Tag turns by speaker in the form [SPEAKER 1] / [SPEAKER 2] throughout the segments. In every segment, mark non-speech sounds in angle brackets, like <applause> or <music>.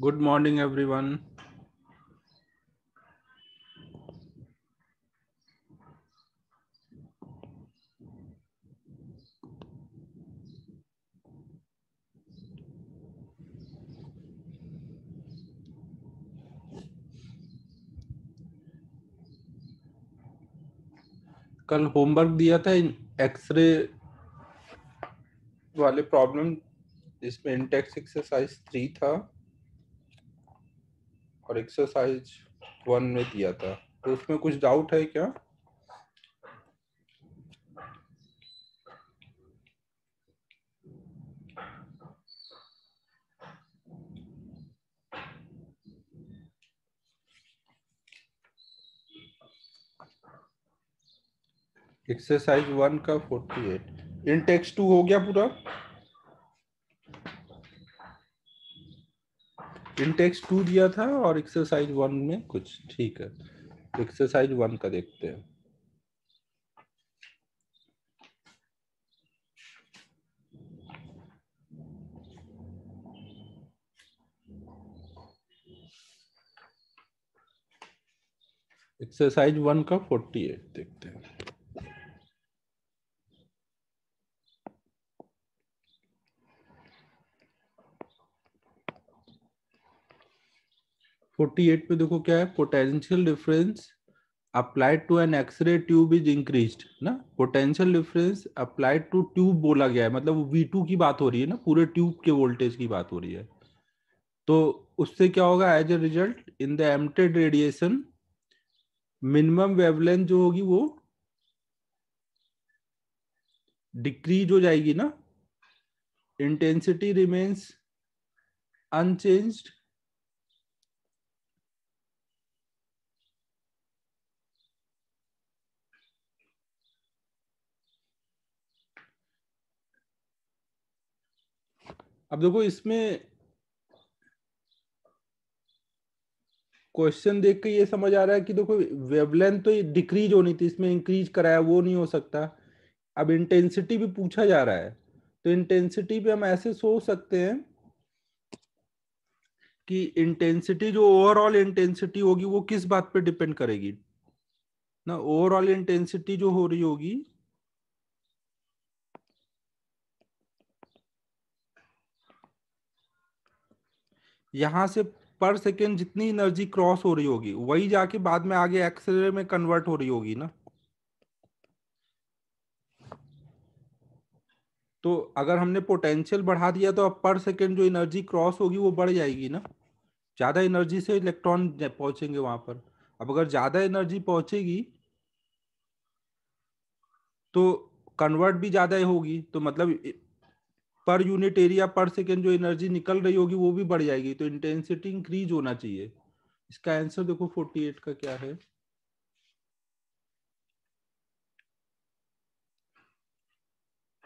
[SPEAKER 1] good morning everyone कल homework दिया था एक्सरे वाले प्रॉब्लम जिसमें इंटेक्स एक्सरसाइज थ्री था और एक्सरसाइज वन में दिया था तो उसमें कुछ डाउट है क्या एक्सरसाइज वन का forty eight in text too हो गया पूरा इंटेक्स टू दिया था और एक्सरसाइज वन में कुछ ठीक है एक्सरसाइज वन का देखते हैं एक्सरसाइज वन का फोर्टी एट देखते हैं 48 में देखो क्या है potential difference applied to an X ray tube is increase ना potential difference applied to tube बोला गया है मतलब वी टू की बात हो रही है ना पूरे ट्यूब के वोल्टेज की बात हो रही है तो उससे क्या होगा as a result in the emitted radiation minimum wavelength जो होगी वो डिक्रीज हो जाएगी ना इंटेंसिटी रिमेन्स अनचेंज्ड अब देखो इसमें क्वेश्चन देख के ये समझ आ रहा है कि देखो वेवलेंथ तो डिक्रीज होनी थी इसमें इंक्रीज कराया वो नहीं हो सकता अब इंटेंसिटी भी पूछा जा रहा है तो इंटेंसिटी पे हम ऐसे सोच सकते हैं कि इंटेंसिटी जो ओवरऑल इंटेंसिटी होगी वो किस बात पे डिपेंड करेगी ना ओवरऑल इंटेंसिटी जो हो रही होगी यहाँ से पर सेकेंड जितनी एनर्जी क्रॉस हो रही होगी वही जाके बाद में आगे एक्सरे में कन्वर्ट हो रही होगी ना तो अगर हमने पोटेंशियल बढ़ा दिया तो अब पर सेकेंड जो एनर्जी क्रॉस होगी वो बढ़ जाएगी ना ज़्यादा एनर्जी से इलेक्ट्रॉन पहुंचेंगे वहां पर अब अगर ज़्यादा एनर्जी पहुंचेगी तो कन्वर्ट भी ज़्यादा होगी तो मतलब पर यूनिट एरिया पर सेकेंड जो एनर्जी निकल रही होगी वो भी बढ़ जाएगी तो इंटेंसिटी इंक्रीज होना चाहिए इसका आंसर देखो 48 का क्या है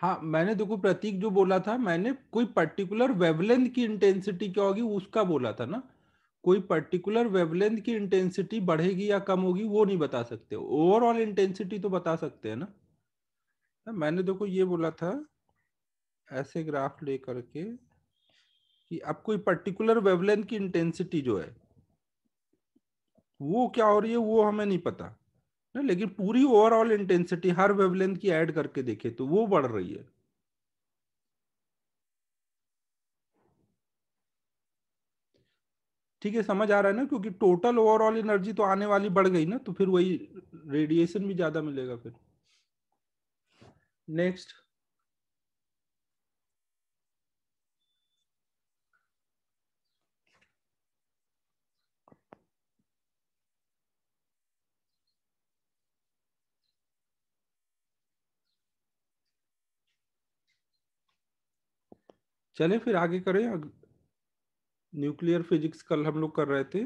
[SPEAKER 1] हाँ मैंने देखो प्रतीक जो बोला था मैंने कोई पर्टिकुलर वेवलेंथ की इंटेंसिटी क्या होगी उसका बोला था ना कोई पर्टिकुलर वेवलेंथ की इंटेंसिटी बढ़ेगी या कम होगी वो नहीं बता सकते ओवरऑल इंटेंसिटी तो बता सकते हैं ना मैंने देखो ये बोला था ऐसे ग्राफ ले करके कि अब कोई पर्टिकुलर वेवलेंथ की इंटेंसिटी जो है वो क्या हो रही है वो हमें नहीं पता ना लेकिन पूरी ओवरऑल इंटेंसिटी हर वेवलेंथ की ऐड करके देखे तो वो बढ़ रही है ठीक है समझ आ रहा है ना क्योंकि टोटल ओवरऑल एनर्जी तो आने वाली बढ़ गई ना तो फिर वही रेडिएशन भी ज्यादा मिलेगा फिर नेक्स्ट चलें फिर आगे करें न्यूक्लियर फिजिक्स कल हम लोग कर रहे थे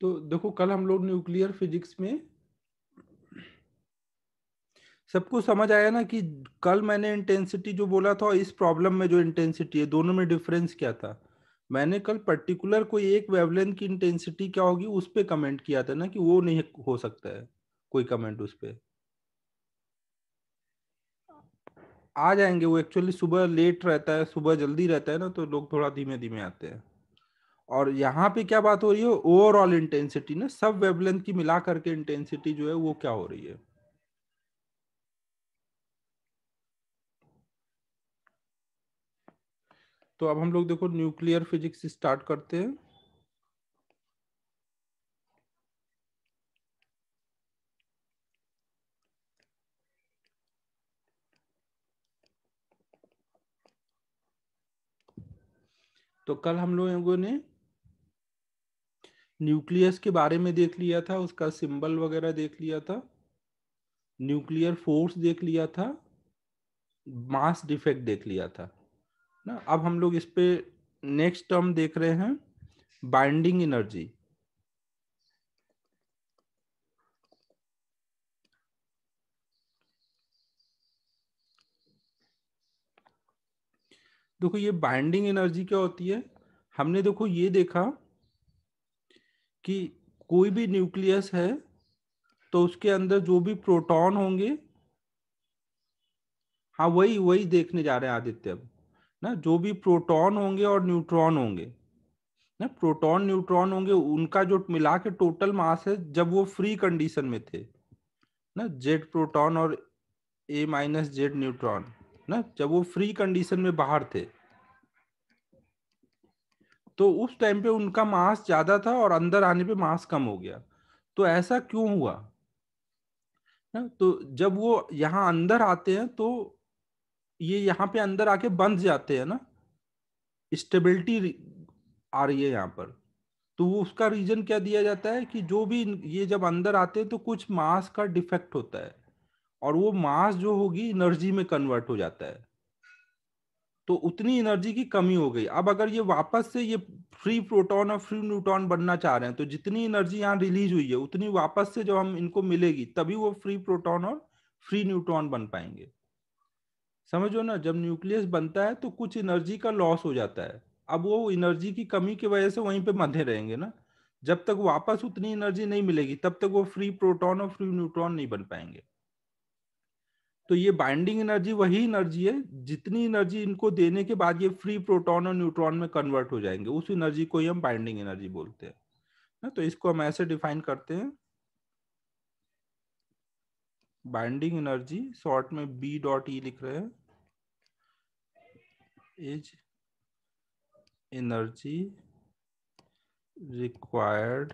[SPEAKER 1] तो देखो कल हम लोग न्यूक्लियर फिजिक्स में सबको समझ आया ना कि कल मैंने इंटेंसिटी जो बोला था और इस प्रॉब्लम में जो इंटेंसिटी है दोनों में डिफरेंस क्या था मैंने कल पर्टिकुलर कोई एक वेवलेंथ की इंटेंसिटी क्या होगी उस पर कमेंट किया था ना कि वो नहीं हो सकता है कोई कमेंट उस पर आ जाएंगे वो एक्चुअली सुबह लेट रहता है सुबह जल्दी रहता है ना तो लोग थोड़ा धीमे धीमे आते हैं और यहाँ पे क्या बात हो रही है ओवरऑल इंटेंसिटी ना सब वेबलेंथ की मिला करके इंटेंसिटी जो है वो क्या हो रही है तो अब हम लोग देखो न्यूक्लियर फिजिक्स स्टार्ट करते हैं तो कल हम लोगों ने न्यूक्लियस के बारे में देख लिया था उसका सिंबल वगैरह देख लिया था न्यूक्लियर फोर्स देख लिया था मास डिफेक्ट देख लिया था ना अब हम लोग इस पे नेक्स्ट टर्म देख रहे हैं बाइंडिंग एनर्जी देखो ये बाइंडिंग एनर्जी क्या होती है हमने देखो ये देखा कि कोई भी न्यूक्लियस है तो उसके अंदर जो भी प्रोटॉन होंगे हाँ वही वही देखने जा रहे हैं आदित्य अब ना जो भी प्रोटॉन होंगे और न्यूट्रॉन होंगे ना प्रोटॉन न्यूट्रॉन होंगे उनका जो मिला के टोटल मास है जब वो फ्री कंडीशन में थे ना जेड प्रोटॉन और ए माइनस जेड न्यूट्रॉन ना जब वो फ्री कंडीशन में बाहर थे तो उस टाइम पे उनका मास ज्यादा था और अंदर आने पे मास कम हो गया तो ऐसा क्यों हुआ ना तो जब वो यहाँ अंदर आते हैं तो ये यहाँ पे अंदर आके बंध जाते हैं ना स्टेबिलिटी आ रही है यहाँ पर तो वो उसका रीजन क्या दिया जाता है कि जो भी ये जब अंदर आते हैं तो कुछ मास का डिफेक्ट होता है और वो मास जो होगी एनर्जी में कन्वर्ट हो जाता है तो उतनी एनर्जी की कमी हो गई अब अगर ये वापस से ये फ्री प्रोटॉन और फ्री न्यूट्रॉन बनना चाह रहे हैं तो जितनी एनर्जी यहाँ रिलीज हुई है उतनी वापस से जब हम इनको मिलेगी तभी वो फ्री प्रोटॉन और फ्री न्यूट्रॉन बन पाएंगे समझो ना जब न्यूक्लियस बनता है तो कुछ एनर्जी का लॉस हो जाता है अब वो एनर्जी की कमी की वजह से वहीं पे मधे रहेंगे ना जब तक वापस उतनी एनर्जी नहीं मिलेगी तब तक वो फ्री प्रोटॉन और फ्री न्यूट्रॉन नहीं बन पाएंगे तो ये बाइंडिंग एनर्जी वही एनर्जी है जितनी एनर्जी इनको देने के बाद ये फ्री प्रोटॉन और न्यूट्रॉन में कन्वर्ट हो जाएंगे उस एनर्जी को ही हम बाइंडिंग एनर्जी बोलते हैं ना तो इसको हम ऐसे डिफाइन करते हैं बाइंडिंग एनर्जी शॉर्ट में बी डॉट ई लिख रहे हैं is energy required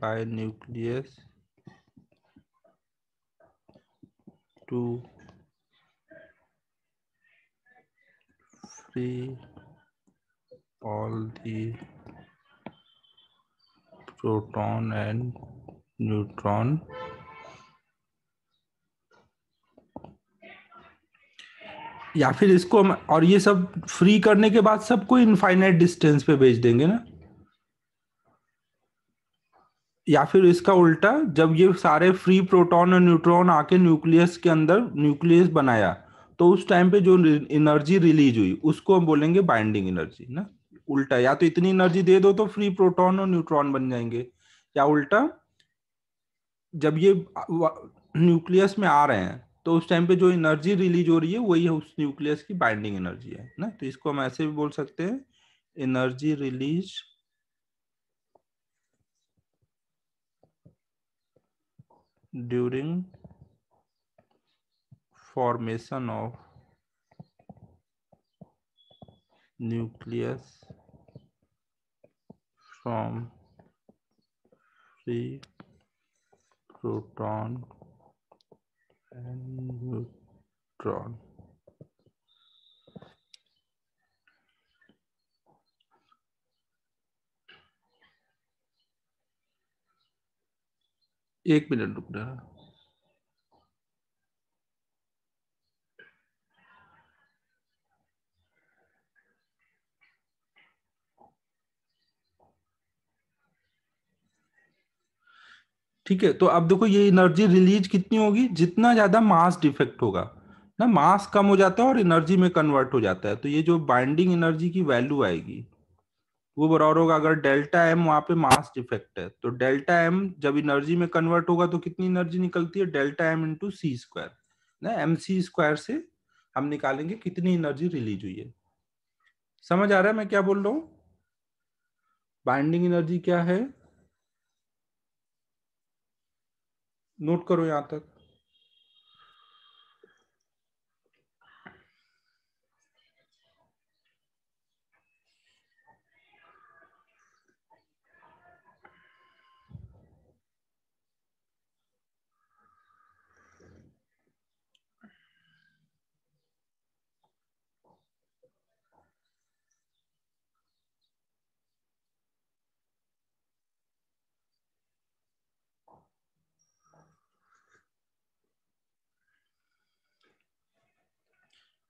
[SPEAKER 1] by nucleus to free all the proton and neutron या फिर इसको हम और ये सब फ्री करने के बाद सबको इनफाइनाइट डिस्टेंस पे भेज देंगे ना या फिर इसका उल्टा जब ये सारे फ्री प्रोटॉन और न्यूट्रॉन आके न्यूक्लियस के अंदर न्यूक्लियस बनाया तो उस टाइम पे जो एनर्जी रिलीज हुई उसको हम बोलेंगे बाइंडिंग एनर्जी ना उल्टा या तो इतनी एनर्जी दे दो तो फ्री प्रोटॉन और न्यूट्रॉन बन जाएंगे या उल्टा जब ये न्यूक्लियस में आ रहे हैं तो उस टाइम पे जो एनर्जी रिलीज हो रही है वही उस न्यूक्लियस की बाइंडिंग एनर्जी है ना तो इसको हम ऐसे भी बोल सकते हैं energy release during formation of nucleus from free proton and neutron एक मिनट रुक ठीक है तो अब देखो ये एनर्जी रिलीज कितनी होगी जितना ज्यादा मास डिफेक्ट होगा ना मास कम हो जाता है और एनर्जी में कन्वर्ट हो जाता है तो ये जो बाइंडिंग एनर्जी की वैल्यू आएगी वो बराबर होगा अगर डेल्टा एम वहां पे मास डिफेक्ट है तो डेल्टा एम जब एनर्जी में कन्वर्ट होगा तो कितनी एनर्जी निकलती है delta M into C square ना एम सी स्क्वायर से हम निकालेंगे कितनी एनर्जी रिलीज हुई है समझ आ रहा है मैं क्या बोल रहा हूं बाइंडिंग एनर्जी क्या है नोट करो यहां तक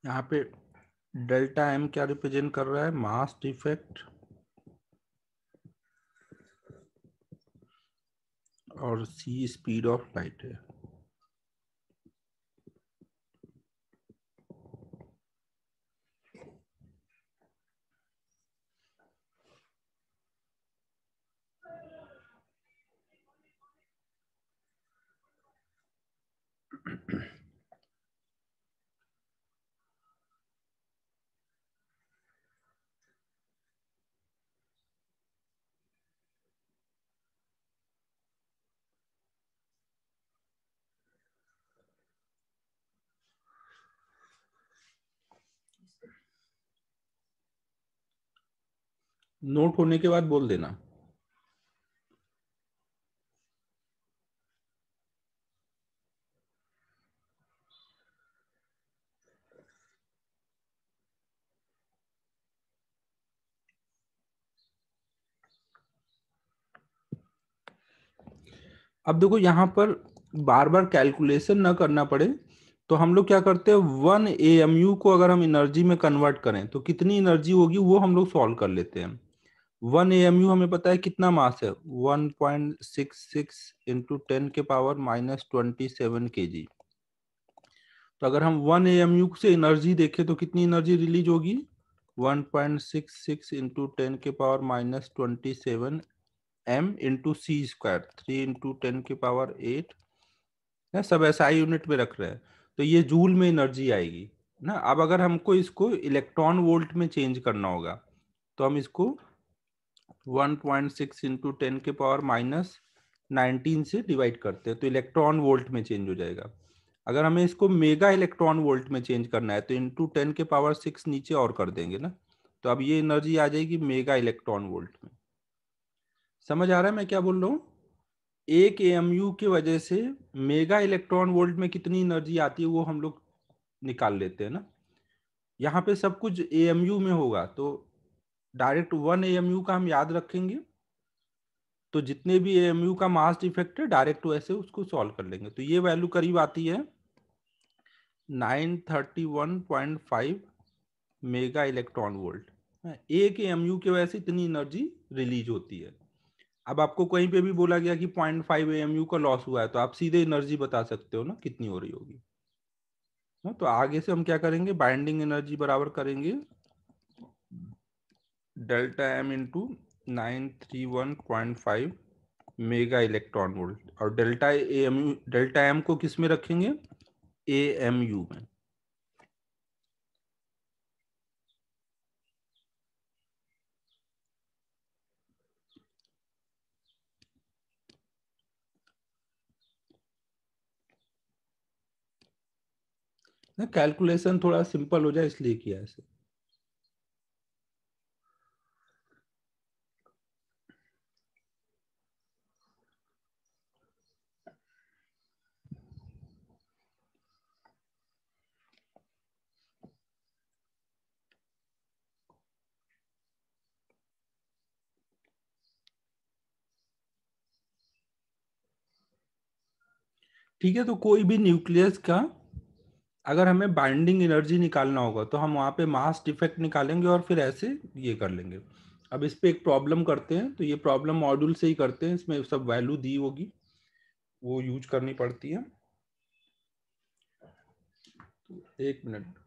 [SPEAKER 1] यहाँ पे डेल्टा एम क्या रिप्रेजेंट कर रहा है मास डिफेक्ट और सी स्पीड ऑफ लाइट है नोट होने के बाद बोल देना अब देखो यहां पर बार बार कैलकुलेशन ना करना पड़े तो हम लोग क्या करते हैं वन ए एम को अगर हम एनर्जी में कन्वर्ट करें तो कितनी एनर्जी होगी वो हम लोग सॉल्व कर लेते हैं वन ए एम यू हमें पता है कितना मास है one point six six into ten के power minus twenty seven K G तो अगर हम वन ए एम यू से एनर्जी देखें तो कितनी एनर्जी रिलीज होगी one point six six into ten के power minus twenty seven M into C square three into ten के पावर एट ना सब ऐसा आई यूनिट में रख रहे हैं तो ये जूल में एनर्जी आएगी ना अब अगर हमको इसको इलेक्ट्रॉन वोल्ट में चेंज करना होगा तो हम इसको one point six into ten के पावर माइनस नाइनटीन से डिवाइड करते हैं तो इलेक्ट्रॉन वोल्ट में चेंज हो जाएगा अगर हमें इसको मेगा इलेक्ट्रॉन वोल्ट में चेंज करना है तो इंटू टेन के पावर सिक्स नीचे और कर देंगे ना तो अब ये एनर्जी आ जाएगी मेगा इलेक्ट्रॉन वोल्ट में समझ आ रहा है मैं क्या बोल रहा हूँ एक एएमयू की वजह से मेगा इलेक्ट्रॉन वोल्ट में कितनी एनर्जी आती है वो हम लोग निकाल लेते हैं ना यहाँ पे सब कुछ एएमयू में होगा तो डायरेक्ट वन एएमयू का हम याद रखेंगे तो जितने भी एएमयू का मास इफेक्ट है डायरेक्ट वैसे उसको सॉल्व कर लेंगे तो ये वैल्यू करीब आती है 931.5 मेगा इलेक्ट्रॉन वोल्ट एक एएमयू के वजह से इतनी एनर्जी रिलीज होती है अब आपको कहीं पे भी बोला गया कि 0.5 फाइव का लॉस हुआ है तो आप सीधे एनर्जी बता सकते हो ना कितनी हो रही होगी ना हाँ, तो आगे से हम क्या करेंगे बाइंडिंग एनर्जी बराबर करेंगे delta M into nine three one point five mega electron volt और delta A M U delta M को किस में रखेंगे ए एम यू में ना कैलकुलेशन थोड़ा सिंपल हो जाए इसलिए किया है ठीक है तो कोई भी न्यूक्लियस का अगर हमें बाइंडिंग एनर्जी निकालना होगा तो हम वहाँ पे मास डिफेक्ट निकालेंगे और फिर ऐसे ये कर लेंगे अब इस पर एक प्रॉब्लम करते हैं तो ये प्रॉब्लम मॉड्यूल से ही करते हैं इसमें सब वैल्यू दी होगी वो यूज करनी पड़ती है तो एक मिनट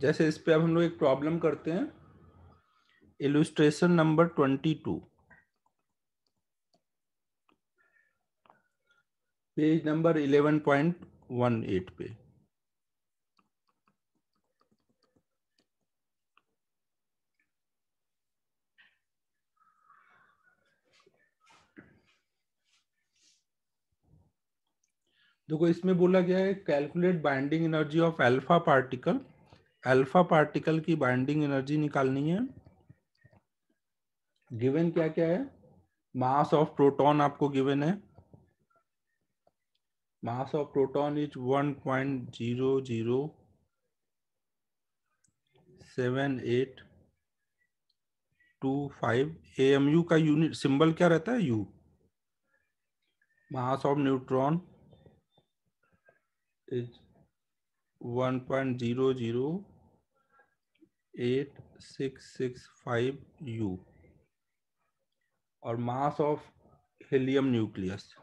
[SPEAKER 1] जैसे इस पे अब हम लोग एक प्रॉब्लम करते हैं illustration number twenty two page number eleven point one eight पे देखो इसमें बोला गया है calculate binding energy of alpha particle alpha particle की बाइंडिंग एनर्जी निकालनी है गिवन क्या क्या है मास ऑफ प्रोटॉन आपको गिवन है mass of proton is one point zero zero seven eight two five A M U का यूनिट सिंबल क्या रहता है U mass of neutron is one point zero zero eight six six five U और mass of helium nucleus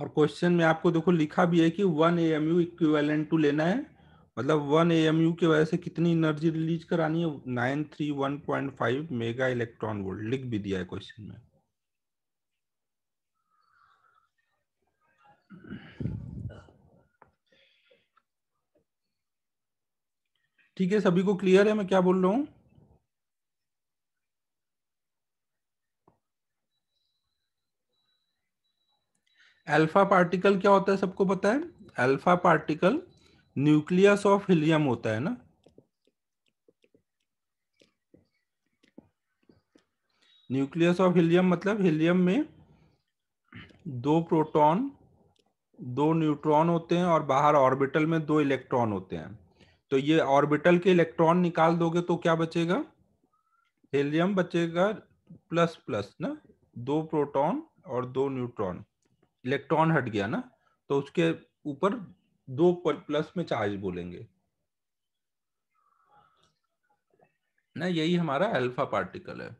[SPEAKER 1] और question में आपको देखो लिखा भी है कि one A M U equivalent to लेना है मतलब वन ए एम यू की वजह से कितनी एनर्जी रिलीज करानी है nine three one point five mega electron volt लिख भी दिया है क्वेश्चन में ठीक है सभी को क्लियर है मैं क्या बोल रहा हूँ अल्फा पार्टिकल क्या होता है सबको पता है alpha particle nucleus of helium होता है ना न्यूक्लियस ऑफ हीलियम मतलब हीलियम में दो प्रोटॉन दो न्यूट्रॉन होते हैं और बाहर ऑर्बिटल में दो इलेक्ट्रॉन होते हैं तो ये ऑर्बिटल के इलेक्ट्रॉन निकाल दोगे तो क्या बचेगा हीलियम बचेगा प्लस प्लस ना दो प्रोटॉन और दो न्यूट्रॉन इलेक्ट्रॉन हट गया ना तो उसके ऊपर दो प्लस में चार्ज बोलेंगे ना यही हमारा अल्फा पार्टिकल है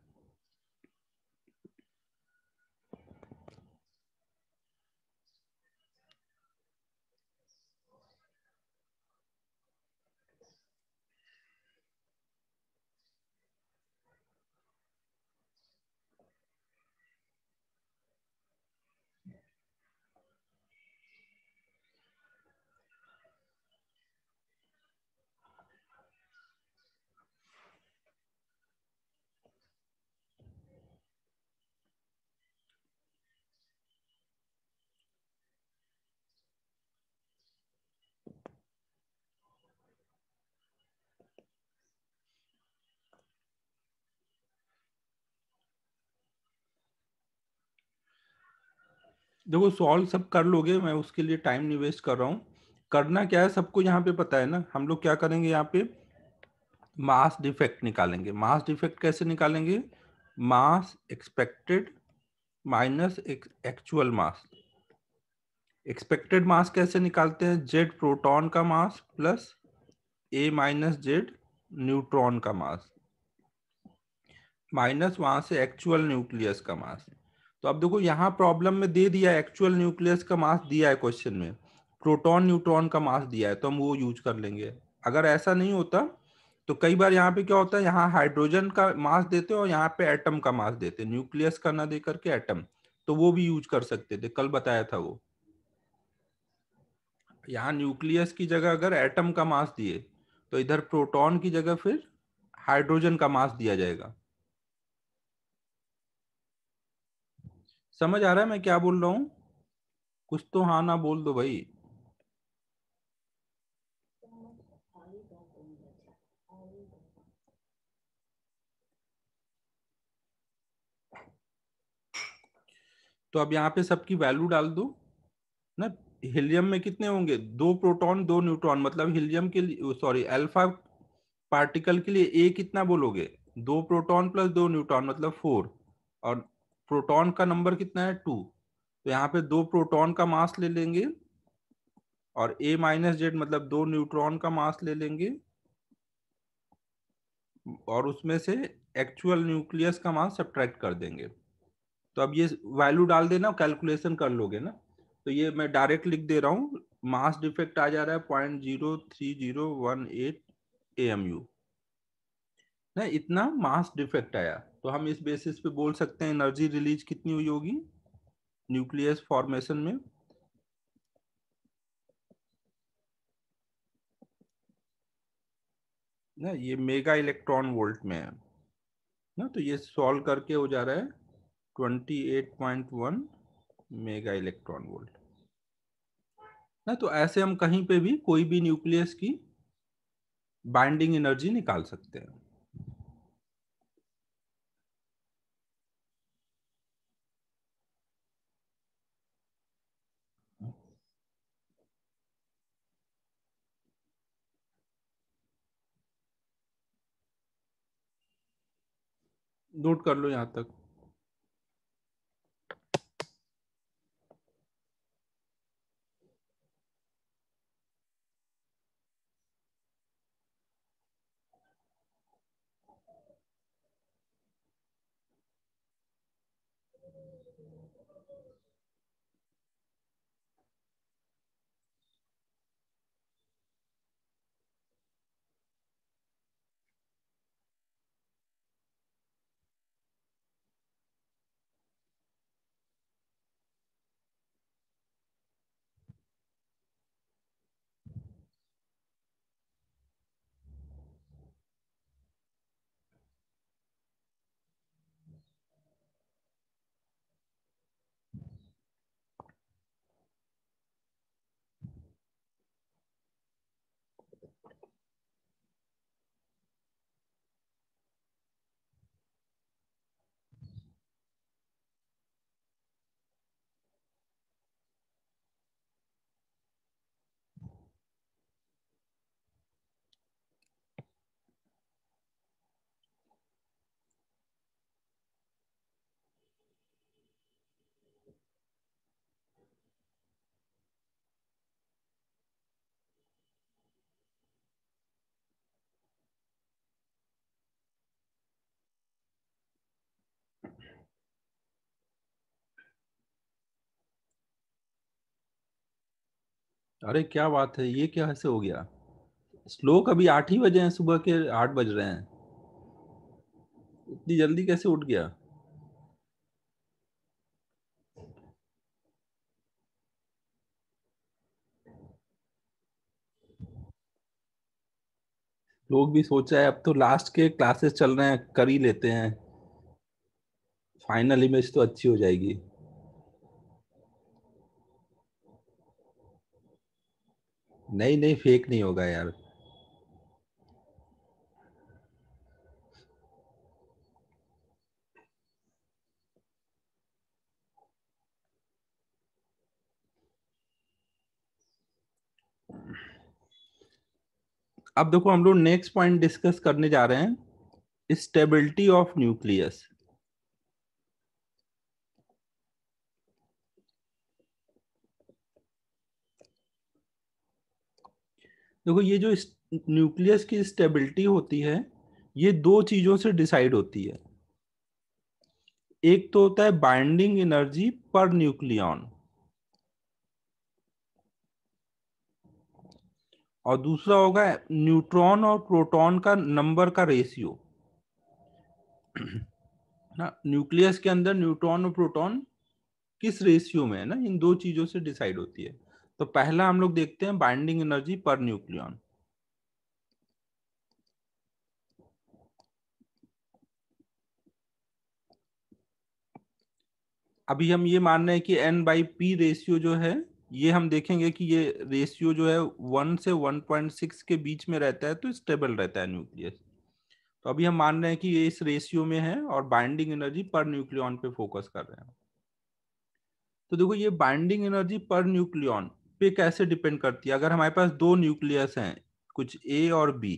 [SPEAKER 1] देखो सॉल्व सब कर लोगे मैं उसके लिए टाइम नहीं वेस्ट कर रहा हूँ करना क्या है सबको यहाँ पे पता है ना हम लोग क्या करेंगे यहाँ पे मास डिफेक्ट निकालेंगे मास डिफेक्ट कैसे निकालेंगे mass expected minus actual mass expected mass कैसे निकालते हैं जेड प्रोटॉन का mass plus A minus Z neutron का मास माइनस वहां से एक्चुअल न्यूक्लियस का मास तो अब देखो यहाँ प्रॉब्लम में दे दिया एक्चुअल न्यूक्लियस का मास दिया है क्वेश्चन में प्रोटॉन न्यूट्रॉन का मास दिया है तो हम वो यूज कर लेंगे अगर ऐसा नहीं होता तो कई बार यहाँ पे क्या होता है यहाँ हाइड्रोजन का मास देते और यहाँ पे एटम का मास देते न्यूक्लियस का ना दे करके एटम तो वो भी यूज कर सकते थे कल बताया था वो यहाँ न्यूक्लियस की जगह अगर एटम का मास दिए तो इधर प्रोटॉन की जगह फिर हाइड्रोजन का मास दिया जाएगा समझ आ रहा है मैं क्या बोल रहा हूं कुछ तो हाँ ना बोल दो भाई तो अब यहां पे सबकी वैल्यू डाल दो ना हीलियम में कितने होंगे दो प्रोटॉन दो न्यूट्रॉन मतलब हीलियम के लिए सॉरी अल्फा पार्टिकल के लिए ए कितना बोलोगे दो प्रोटॉन प्लस दो न्यूट्रॉन मतलब फोर और प्रोटॉन का नंबर कितना है टू तो यहाँ पे दो प्रोटॉन का मास ले लेंगे और ए माइनस जेड मतलब दो न्यूट्रॉन का मास ले लेंगे और उसमें से एक्चुअल न्यूक्लियस का मास सब्ट्रैक्ट कर देंगे तो अब ये वैल्यू डाल देना कैलकुलेशन कर लोगे ना तो ये मैं डायरेक्ट लिख दे रहा हूँ मास डिफेक्ट आ जा रहा है point zero three zero one eight A M U ना इतना मास डिफेक्ट आया तो हम इस बेसिस पे बोल सकते हैं एनर्जी रिलीज कितनी हुई होगी न्यूक्लियस फॉर्मेशन में ना ये मेगा इलेक्ट्रॉन वोल्ट में है ना तो ये सॉल्व करके हो जा रहा है twenty eight point one mega electron volt ना तो ऐसे हम कहीं पे भी कोई भी न्यूक्लियस की बाइंडिंग एनर्जी निकाल सकते हैं नोट कर लो यहाँ तक अरे क्या बात है ये क्या ऐसे हो गया श्लोक अभी आठ ही बजे हैं सुबह के आठ बज रहे हैं इतनी जल्दी कैसे उठ गया लोग भी सोचा है अब तो लास्ट के क्लासेस चल रहे हैं कर ही लेते हैं फाइनल इमेज तो अच्छी हो जाएगी नहीं नहीं फेक नहीं होगा यार अब देखो हम लोग नेक्स्ट पॉइंट डिस्कस करने जा रहे हैं स्टेबिलिटी ऑफ न्यूक्लियस देखो ये जो न्यूक्लियस की स्टेबिलिटी होती है ये दो चीजों से डिसाइड होती है एक तो होता है बाइंडिंग एनर्जी पर न्यूक्लियन और दूसरा होगा न्यूट्रॉन और प्रोटॉन का नंबर का रेशियो ना न्यूक्लियस के अंदर न्यूट्रॉन और प्रोटॉन किस रेशियो में है ना इन दो चीजों से डिसाइड होती है तो पहला हम लोग देखते हैं बाइंडिंग एनर्जी पर न्यूक्लियन अभी हम ये मान रहे हैं कि एन बाई पी रेशियो जो है ये हम देखेंगे कि ये रेशियो जो है वन से वन पॉइंट सिक्स के बीच में रहता है तो स्टेबल रहता है न्यूक्लियस तो अभी हम मान रहे हैं कि ये इस रेशियो में है और बाइंडिंग एनर्जी पर न्यूक्लियन पे फोकस कर रहे हैं तो देखो ये बाइंडिंग एनर्जी पर न्यूक्लियन पे कैसे डिपेंड करती है अगर हमारे पास दो न्यूक्लियस हैं कुछ ए और बी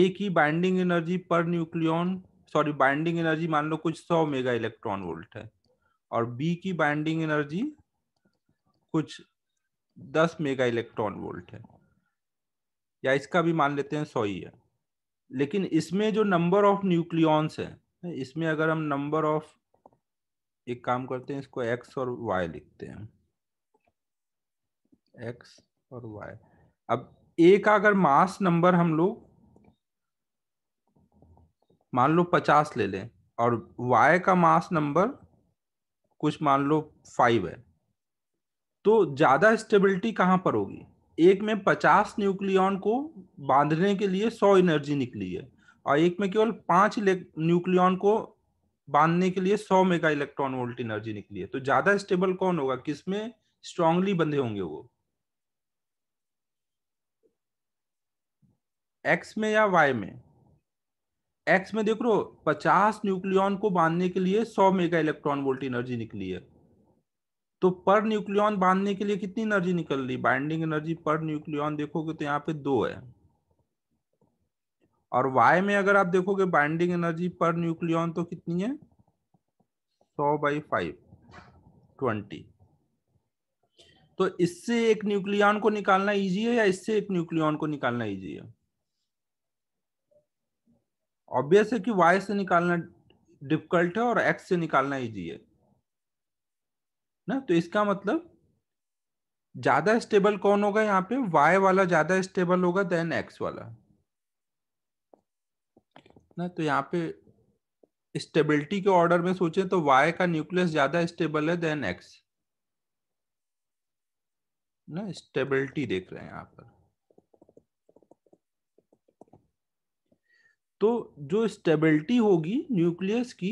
[SPEAKER 1] ए की binding energy per nucleon sorry binding energy मान लो कुछ सौ मेगा इलेक्ट्रॉन वोल्ट है और बी की बाइंडिंग एनर्जी कुछ दस मेगा इलेक्ट्रॉन वोल्ट है या इसका भी मान लेते हैं सौ ही है लेकिन इसमें जो नंबर ऑफ न्यूक्लियॉन्स है इसमें अगर हम नंबर ऑफ एक काम करते हैं इसको एक्स और वाई लिखते हैं एक्स और वाई अब ए का अगर मास नंबर हम लोग मान लो पचास ले लें और वाई का मास नंबर कुछ मान लो फाइव है तो ज़्यादा स्टेबिलिटी कहाँ पर होगी एक में पचास न्यूक्लियॉन को बांधने के लिए सौ एनर्जी निकली है और एक में केवल पांच न्यूक्लियॉन को बांधने के लिए सौ मेगा इलेक्ट्रॉन वोल्ट एनर्जी निकली है तो ज़्यादा स्टेबल कौन होगा किसमें स्ट्रांगली बंधे होंगे वो एक्स में या वाई में एक्स में देख लो पचास न्यूक्लियॉन को बांधने के लिए सौ मेगा इलेक्ट्रॉन वोल्ट एनर्जी निकली है तो पर न्यूक्लियॉन बांधने के लिए कितनी एनर्जी निकल रही बाइंडिंग एनर्जी पर न्यूक्लियॉन देखोगे तो यहाँ पे दो है और वाई में अगर आप देखोगे बाइंडिंग एनर्जी पर न्यूक्लियॉन तो कितनी है सौ बाई फाइव ट्वेंटी तो इससे एक न्यूक्लियॉन को निकालना इजी है या इससे एक न्यूक्लियॉन को निकालना इजी है ऑब्वियस है कि वाई से निकालना डिफिकल्ट है और एक्स से निकालना इजी है ना तो इसका मतलब ज्यादा स्टेबल कौन होगा यहाँ पे वाई वाला ज्यादा स्टेबल होगा देन एक्स वाला ना तो यहाँ पे स्टेबिलिटी के ऑर्डर में सोचें तो वाई का न्यूक्लियस ज्यादा स्टेबल है देन एक्स ना स्टेबिलिटी देख रहे हैं यहाँ पर तो जो स्टेबिलिटी होगी न्यूक्लियस की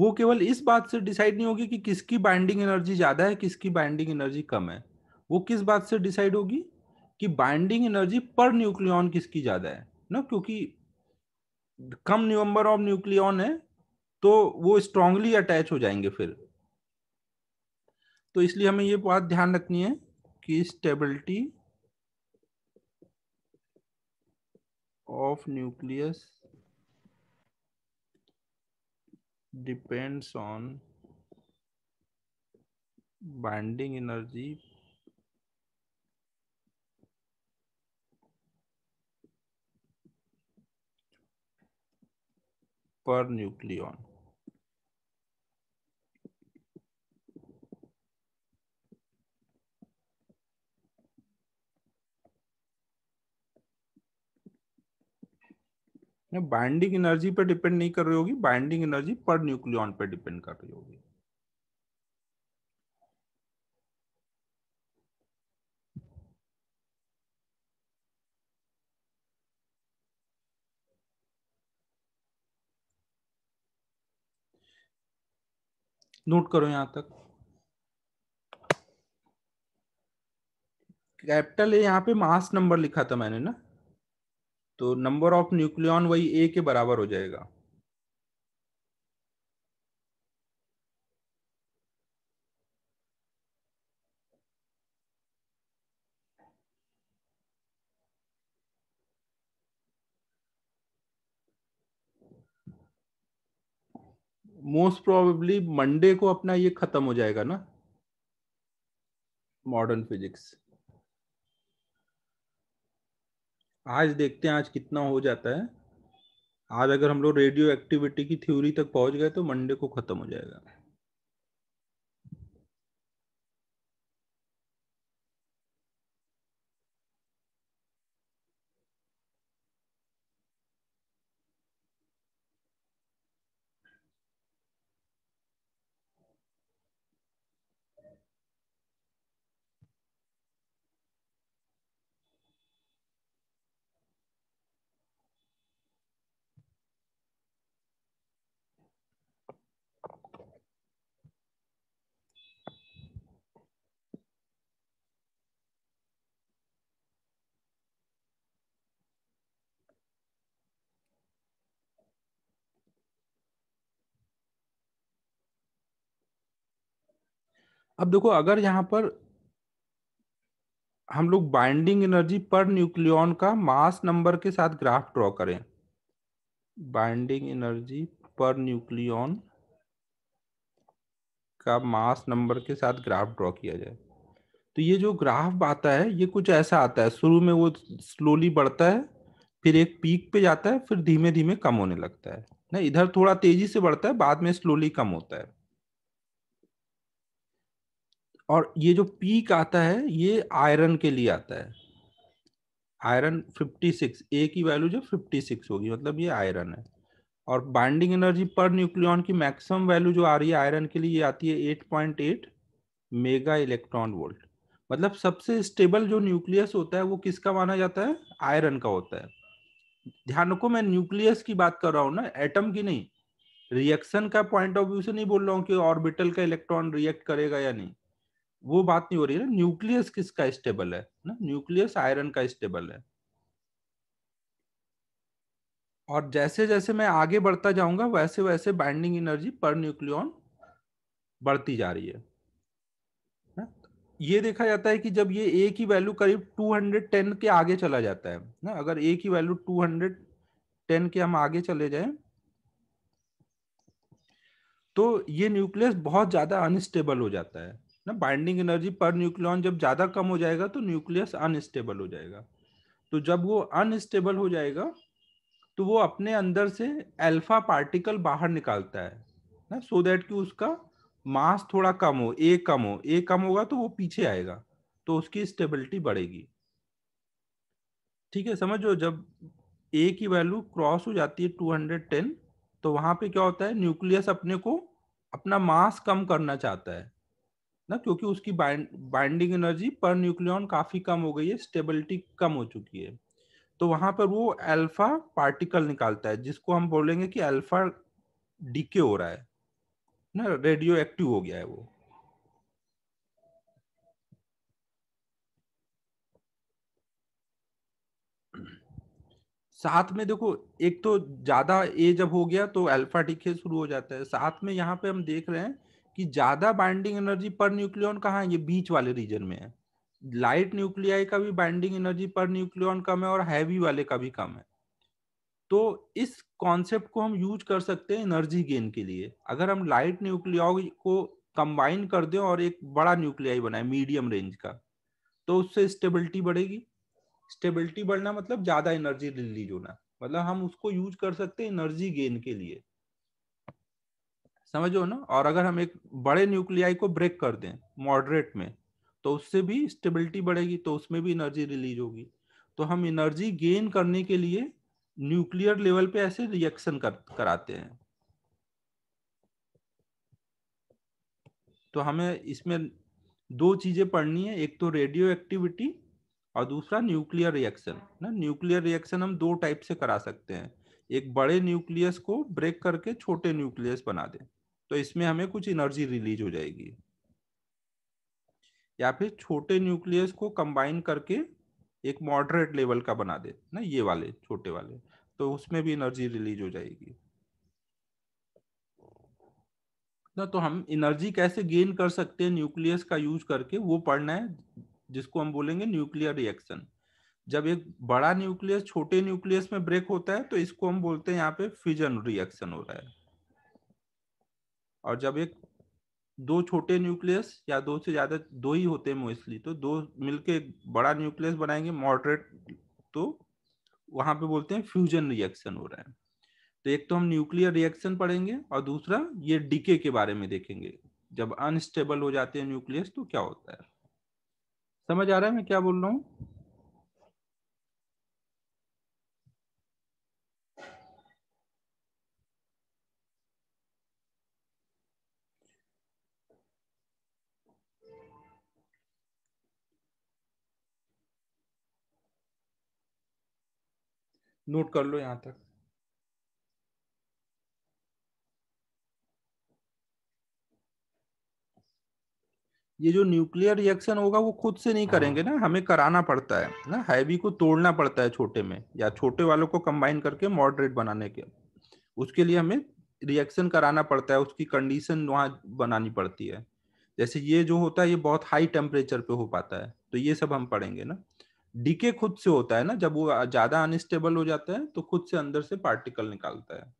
[SPEAKER 1] वो केवल इस बात से डिसाइड नहीं होगी कि किसकी बाइंडिंग एनर्जी ज़्यादा है किसकी बाइंडिंग एनर्जी कम है वो किस बात से डिसाइड होगी कि बाइंडिंग एनर्जी पर न्यूक्लियन किसकी ज़्यादा है ना क्योंकि कम नंबर ऑफ न्यूक्लियन है तो वो स्ट्रांगली अटैच हो जाएंगे फिर तो इसलिए हमें ये बात ध्यान रखनी है कि stability of nucleus depends on binding energy per nucleon. Binding energy पर डिपेंड नहीं कर रही होगी बाइंडिंग एनर्जी पर न्यूक्लियन पर डिपेंड कर रही होगी नोट करो यहां तक कैपिटल ए यहां पे मास नंबर लिखा था मैंने ना तो नंबर ऑफ न्यूक्लियॉन वही ए के बराबर हो जाएगा मोस्ट प्रोबेबली मंडे को अपना ये खत्म हो जाएगा ना मॉडर्न फिजिक्स आज देखते हैं आज कितना हो जाता है आज अगर हम लोग रेडियो एक्टिविटी की थ्योरी तक पहुंच गए तो मंडे को खत्म हो जाएगा अब देखो अगर यहाँ पर हम लोग बाइंडिंग एनर्जी पर न्यूक्लियॉन का मास नंबर के साथ ग्राफ ड्रॉ करें बाइंडिंग एनर्जी पर न्यूक्लियॉन का मास नंबर के साथ ग्राफ ड्रॉ किया जाए तो ये जो ग्राफ आता है ये कुछ ऐसा आता है शुरू में वो स्लोली बढ़ता है फिर एक पीक पे जाता है फिर धीमे धीमे कम होने लगता है ना इधर थोड़ा तेजी से बढ़ता है बाद में स्लोली कम होता है और ये जो पीक आता है ये आयरन के लिए आता है आयरन 56 ए की वैल्यू जो 56 होगी मतलब ये आयरन है और बाइंडिंग एनर्जी पर न्यूक्लियन की मैक्सिमम वैल्यू जो आ रही है आयरन के लिए ये आती है 8.8 मेगा इलेक्ट्रॉन वोल्ट मतलब सबसे स्टेबल जो न्यूक्लियस होता है वो किसका माना जाता है आयरन का होता है ध्यान रखो मैं न्यूक्लियस की बात कर रहा हूँ ना एटम की नहीं रिएक्शन का पॉइंट ऑफ व्यू से नहीं बोल रहा हूँ कि ऑर्बिटल का इलेक्ट्रॉन रिएक्ट करेगा या नहीं वो बात नहीं हो रही है ना न्यूक्लियस किसका स्टेबल है ना न्यूक्लियस आयरन का स्टेबल है और जैसे जैसे मैं आगे बढ़ता जाऊंगा वैसे वैसे बाइंडिंग एनर्जी पर न्यूक्लियन बढ़ती जा रही है ये देखा जाता है कि जब ये ए की वैल्यू करीब 210 के आगे चला जाता है ना अगर ए की वैल्यू 210 के हम आगे चले जाए तो ये न्यूक्लियस बहुत ज्यादा अनस्टेबल हो जाता है ना बाइंडिंग एनर्जी पर न्यूक्लियन जब ज्यादा कम हो जाएगा तो न्यूक्लियस अनस्टेबल हो जाएगा तो जब वो अनस्टेबल हो जाएगा तो वो अपने अंदर से अल्फा पार्टिकल बाहर निकालता है ना सो so दैट कि उसका मास थोड़ा कम हो ए कम हो ए कम होगा तो वो पीछे आएगा तो उसकी स्टेबिलिटी बढ़ेगी ठीक है समझो जब ए की वैल्यू क्रॉस हो जाती है 210 तो वहां पे क्या होता है न्यूक्लियस अपने को अपना मास कम करना चाहता है ना क्योंकि उसकी बाइंडिंग एनर्जी पर न्यूक्लियन काफी कम हो गई है स्टेबिलिटी कम हो चुकी है तो वहां पर वो अल्फा पार्टिकल निकालता है जिसको हम बोलेंगे कि अल्फा डीके हो रहा है ना रेडियो एक्टिव हो गया है वो साथ में देखो एक तो ज्यादा ए जब हो गया तो अल्फा डीके शुरू हो जाता है साथ में यहाँ पे हम देख रहे हैं कि ज्यादा बाइंडिंग एनर्जी पर न्यूक्लियन कहाँ है ये बीच वाले रीजन में है लाइट न्यूक्लियाई का भी बाइंडिंग एनर्जी पर न्यूक्लियन कम है और हैवी वाले का भी कम है तो इस कॉन्सेप्ट को हम यूज कर सकते हैं एनर्जी गेन के लिए अगर हम लाइट न्यूक्लियाई को कंबाइन कर दें और एक बड़ा न्यूक्लियाई बनाए मीडियम रेंज का तो उससे स्टेबिलिटी बढ़ेगी स्टेबिलिटी बढ़ना मतलब ज्यादा एनर्जी रिलीज होना मतलब हम उसको यूज कर सकते हैं एनर्जी गेन के लिए समझो ना और अगर हम एक बड़े न्यूक्लियाई को ब्रेक कर दें मॉडरेट में तो उससे भी स्टेबिलिटी बढ़ेगी तो उसमें भी एनर्जी रिलीज होगी तो हम एनर्जी गेन करने के लिए न्यूक्लियर लेवल पे ऐसे रिएक्शन कर, कराते हैं तो हमें इसमें दो चीजें पढ़नी है एक तो रेडियो एक्टिविटी और दूसरा न्यूक्लियर रिएक्शन ना न्यूक्लियर रिएक्शन हम दो टाइप से करा सकते हैं एक बड़े न्यूक्लियस को ब्रेक करके छोटे न्यूक्लियस बना दें तो इसमें हमें कुछ एनर्जी रिलीज हो जाएगी या फिर छोटे न्यूक्लियस को कंबाइन करके एक मॉडरेट लेवल का बना दे ना ये वाले छोटे वाले तो उसमें भी एनर्जी रिलीज हो जाएगी ना तो हम एनर्जी कैसे गेन कर सकते हैं न्यूक्लियस का यूज करके वो पढ़ना है जिसको हम बोलेंगे न्यूक्लियर रिएक्शन जब एक बड़ा न्यूक्लियस छोटे न्यूक्लियस में ब्रेक होता है तो इसको हम बोलते हैं यहाँ पे फिजन रिएक्शन हो रहा है और जब एक दो छोटे न्यूक्लियस या दो से ज्यादा दो ही होते हैं मोस्टली तो दो मिलके एक बड़ा न्यूक्लियस बनाएंगे मॉडरेट तो वहां पे बोलते हैं फ्यूजन रिएक्शन हो रहा है तो एक तो हम न्यूक्लियर रिएक्शन पढ़ेंगे और दूसरा ये डीके के बारे में देखेंगे जब अनस्टेबल हो जाते हैं न्यूक्लियस तो क्या होता है समझ आ रहा है मैं क्या बोल रहा हूँ नोट कर लो यहाँ तक ये जो न्यूक्लियर रिएक्शन होगा वो खुद से नहीं हाँ। करेंगे ना हमें कराना पड़ता है ना हैवी को तोड़ना पड़ता है छोटे में या छोटे वालों को कंबाइन करके मॉडरेट बनाने के उसके लिए हमें रिएक्शन कराना पड़ता है उसकी कंडीशन वहां बनानी पड़ती है जैसे ये जो होता है ये बहुत हाई टेम्परेचर पे हो पाता है तो ये सब हम पढ़ेंगे ना डीके खुद से होता है ना जब वो ज्यादा अनस्टेबल हो जाता है तो खुद से अंदर से पार्टिकल निकालता है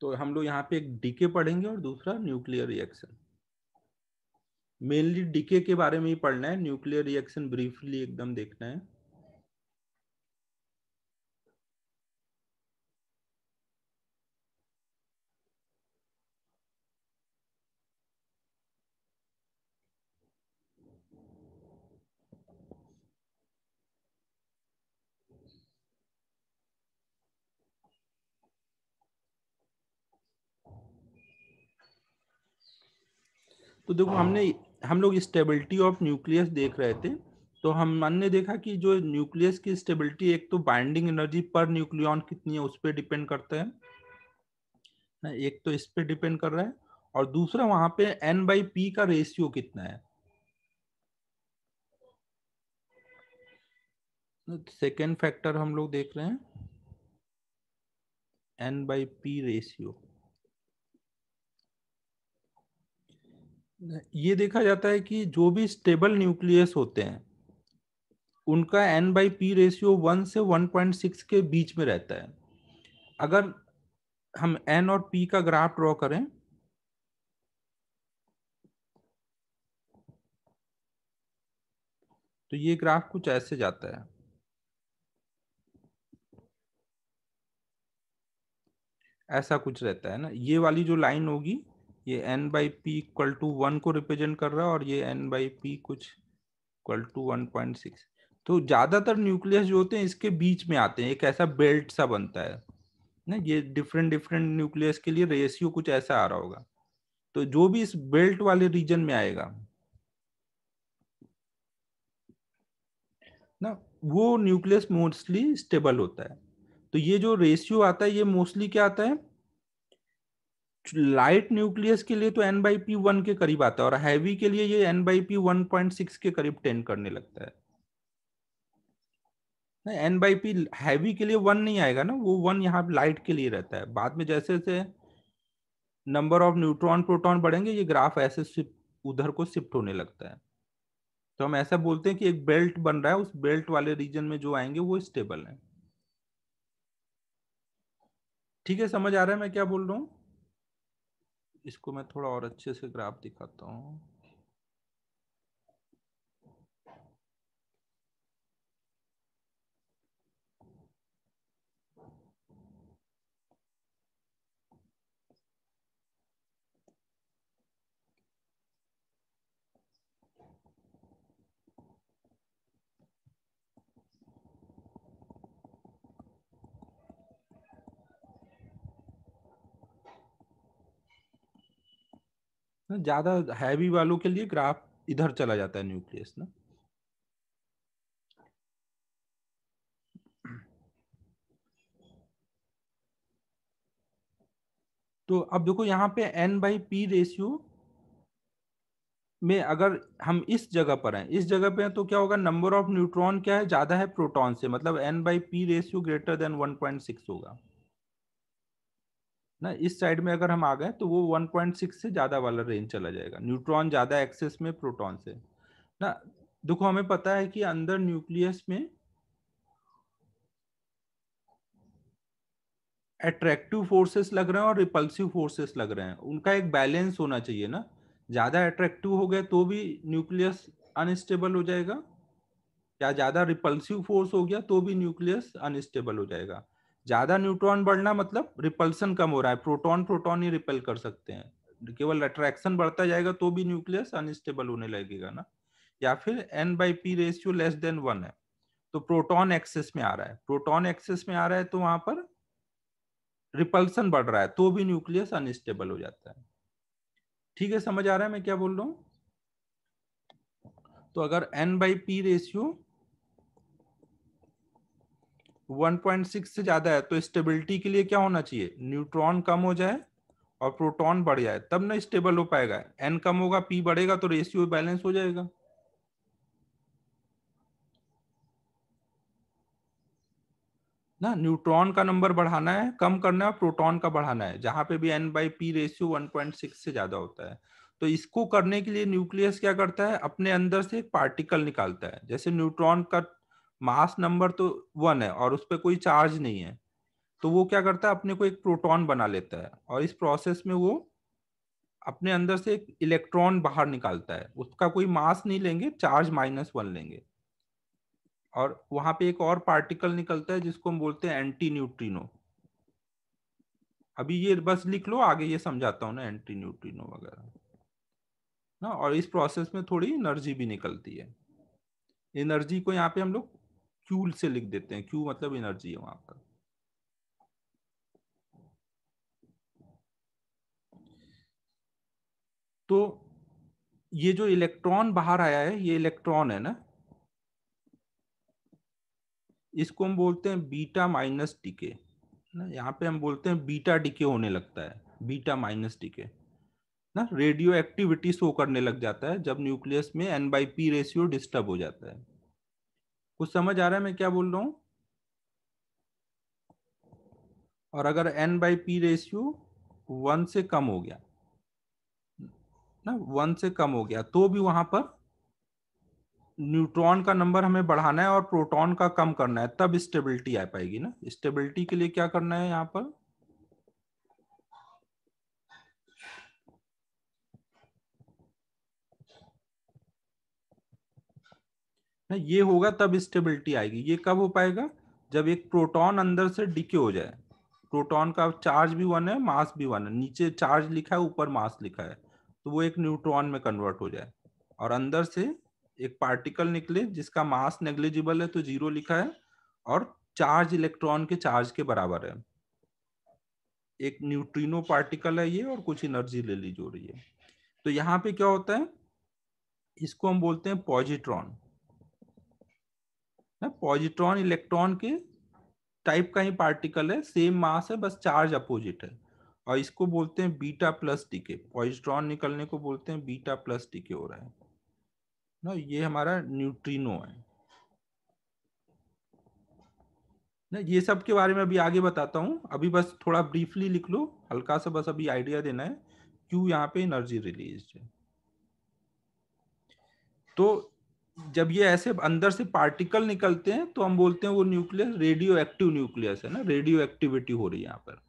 [SPEAKER 1] तो हम लोग यहाँ पे एक डीके पढ़ेंगे और दूसरा न्यूक्लियर रिएक्शन मेनली डीके के बारे में ही पढ़ना है न्यूक्लियर रिएक्शन ब्रीफली एकदम देखना है तो देखो हाँ। हमने हम लोग स्टेबिलिटी ऑफ न्यूक्लियस देख रहे थे तो हमने देखा कि जो न्यूक्लियस की स्टेबिलिटी एक तो बाइंडिंग एनर्जी पर न्यूक्लियन कितनी है उस पर डिपेंड करता है ना एक तो इस पर डिपेंड कर रहा है और दूसरा वहां पे एन बाई पी का रेशियो कितना है सेकेंड फैक्टर हम लोग देख रहे हैं एन बाई पी रेशियो ये देखा जाता है कि जो भी स्टेबल न्यूक्लियस होते हैं उनका N by P ratio one से वन पॉइंट सिक्स के बीच में रहता है अगर हम एन और पी का ग्राफ ड्रॉ करें तो ये ग्राफ कुछ ऐसे जाता है ऐसा कुछ रहता है ना ये वाली जो लाइन होगी ये N by P equal to one को रिप्रेजेंट कर रहा है और ये एन बाई पी कुछ equal to one point six तो ज़्यादातर न्यूक्लियस जो होते हैं इसके बीच में आते हैं एक ऐसा बेल्ट सा बनता है ना ये डिफरेंट डिफरेंट न्यूक्लियस के लिए रेशियो कुछ ऐसा आ रहा होगा तो जो भी इस बेल्ट वाले रीजन में आएगा ना वो न्यूक्लियस मोस्टली स्टेबल होता है तो ये जो रेशियो आता है ये मोस्टली क्या आता है लाइट न्यूक्लियस के लिए तो एन बाई पी वन के करीब आता है और हैवी के लिए ये N by P one point six के करीब टेन करने लगता है एन बाई पी हैवी के लिए वन नहीं आएगा ना वो वन यहाँ लाइट के लिए रहता है बाद में जैसे जैसे नंबर ऑफ न्यूट्रॉन प्रोटॉन बढ़ेंगे ये ग्राफ ऐसे उधर को शिफ्ट होने लगता है तो हम ऐसा बोलते हैं कि एक बेल्ट बन रहा है उस बेल्ट वाले रीजन में जो आएंगे वो स्टेबल है ठीक है समझ आ रहा है मैं क्या बोल रहा हूँ इसको मैं थोड़ा और अच्छे से ग्राफ दिखाता हूँ ना ज्यादा हैवी वालों के लिए ग्राफ इधर चला जाता है न्यूक्लियस ना तो अब देखो यहाँ पे एन बाई पी रेशियो में अगर हम इस जगह पर हैं इस जगह पे हैं तो क्या होगा नंबर ऑफ न्यूट्रॉन क्या है ज्यादा है प्रोटॉन से मतलब N by P ratio greater than 1.6 होगा ना इस साइड में अगर हम आ गए तो वो 1.6 से ज़्यादा वाला रेंज चला जाएगा न्यूट्रॉन ज़्यादा एक्सेस में प्रोटॉन से ना देखो हमें पता है कि अंदर न्यूक्लियस में अट्रैक्टिव फोर्सेस लग रहे हैं और रिपल्सिव फोर्सेस लग रहे हैं उनका एक बैलेंस होना चाहिए ना ज़्यादा अट्रैक्टिव हो गया तो भी न्यूक्लियस अनस्टेबल हो जाएगा या ज़्यादा रिपल्सिव फोर्स हो गया तो भी न्यूक्लियस अनस्टेबल हो जाएगा ज्यादा न्यूट्रॉन बढ़ना मतलब रिपल्सन कम हो रहा है प्रोटॉन प्रोटॉन ही रिपेल कर सकते हैं केवल अट्रैक्शन बढ़ता जाएगा तो भी न्यूक्लियस अनस्टेबल होने लगेगा ना या फिर N by P ratio less than one है तो प्रोटॉन एक्सेस में आ रहा है प्रोटॉन एक्सेस में आ रहा है तो वहां पर रिपल्सन बढ़ रहा है तो भी न्यूक्लियस अनस्टेबल हो जाता है ठीक है समझ आ रहा है मैं क्या बोल रहा हूँ तो अगर एन बाई पी रेशियो 1.6 से ज्यादा है तो स्टेबिलिटी के लिए क्या होना चाहिए न्यूट्रॉन कम हो जाए और प्रोटॉन बढ़ जाए तब ना स्टेबल हो पाएगा एन कम होगा पी बढ़ेगा तो रेशियो बैलेंस हो जाएगा ना न्यूट्रॉन का नंबर बढ़ाना है कम करना है और प्रोटॉन का बढ़ाना है जहां पे भी N by P ratio one से ज्यादा होता है तो इसको करने के लिए न्यूक्लियस क्या करता है अपने अंदर से एक पार्टिकल निकालता है जैसे न्यूट्रॉन का मास नंबर तो वन है और उस पर कोई चार्ज नहीं है तो वो क्या करता है अपने को एक प्रोटॉन बना लेता है और इस प्रोसेस में वो अपने अंदर से एक इलेक्ट्रॉन बाहर निकालता है उसका कोई मास नहीं लेंगे चार्ज माइनस वन लेंगे और वहां पे एक और पार्टिकल निकलता है जिसको हम बोलते हैं एंटी न्यूट्रिनो अभी ये बस लिख लो आगे ये समझाता हूँ ना एंटी न्यूट्रिनो वगैरह ना और इस प्रोसेस में थोड़ी एनर्जी भी निकलती है एनर्जी को यहाँ पे हम लोग क्यूल से लिख देते हैं क्यू मतलब एनर्जी है वहां पर तो ये जो इलेक्ट्रॉन बाहर आया है ये इलेक्ट्रॉन है ना इसको हम बोलते हैं बीटा माइनस डीके ना यहाँ पे हम बोलते हैं बीटा डीके होने लगता है बीटा माइनस डीके ना रेडियो एक्टिविटी शो करने लग जाता है जब न्यूक्लियस में N by P ratio disturb हो जाता है कुछ समझ आ रहा है मैं क्या बोल रहा हूं और अगर N by P ratio one से कम हो गया ना वन से कम हो गया तो भी वहां पर न्यूट्रॉन का नंबर हमें बढ़ाना है और प्रोटॉन का कम करना है तब स्टेबिलिटी आ पाएगी ना स्टेबिलिटी के लिए क्या करना है यहाँ पर ना ये होगा तब स्टेबिलिटी आएगी ये कब हो पाएगा जब एक प्रोटॉन अंदर से डिके हो जाए प्रोटॉन का चार्ज भी वन है मास भी वन है नीचे चार्ज लिखा है ऊपर मास लिखा है तो वो एक न्यूट्रॉन में कन्वर्ट हो जाए और अंदर से एक पार्टिकल निकले जिसका मास नेग्लिजिबल है तो जीरो लिखा है और चार्ज इलेक्ट्रॉन के चार्ज के बराबर है एक न्यूट्रिनो पार्टिकल है ये और कुछ एनर्जी ले ली जो रही है तो यहाँ पे क्या होता है इसको हम बोलते हैं पॉजिट्रॉन है पॉजिट्रॉन इलेक्ट्रॉन के टाइप का ही पार्टिकल है सेम मास है बस चार्ज अपोजिट है और इसको बोलते हैं बीटा प्लस डीके पॉजिट्रॉन निकलने को बोलते हैं बीटा प्लस डीके हो रहा है ना ये हमारा न्यूट्रिनो है ना ये सब के बारे में अभी आगे बताता हूँ अभी बस थोड़ा ब्रीफली लिख लो हल्का सा बस अभी आइडिया देना है क्यों यहाँ पे एनर्जी रिलीज है तो जब ये ऐसे अंदर से पार्टिकल निकलते हैं तो हम बोलते हैं वो न्यूक्लियस रेडियो एक्टिव न्यूक्लियस है ना रेडियो एक्टिविटी हो रही है यहाँ पर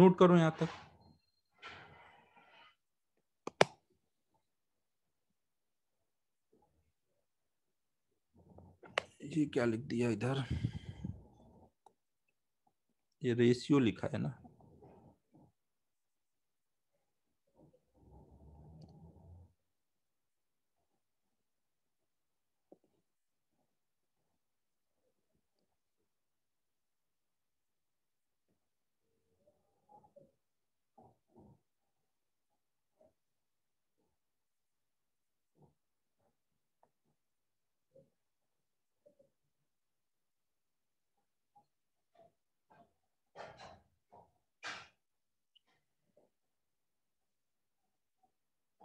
[SPEAKER 1] नोट करो यहां तक ये क्या लिख दिया इधर ये रेशियो लिखा है ना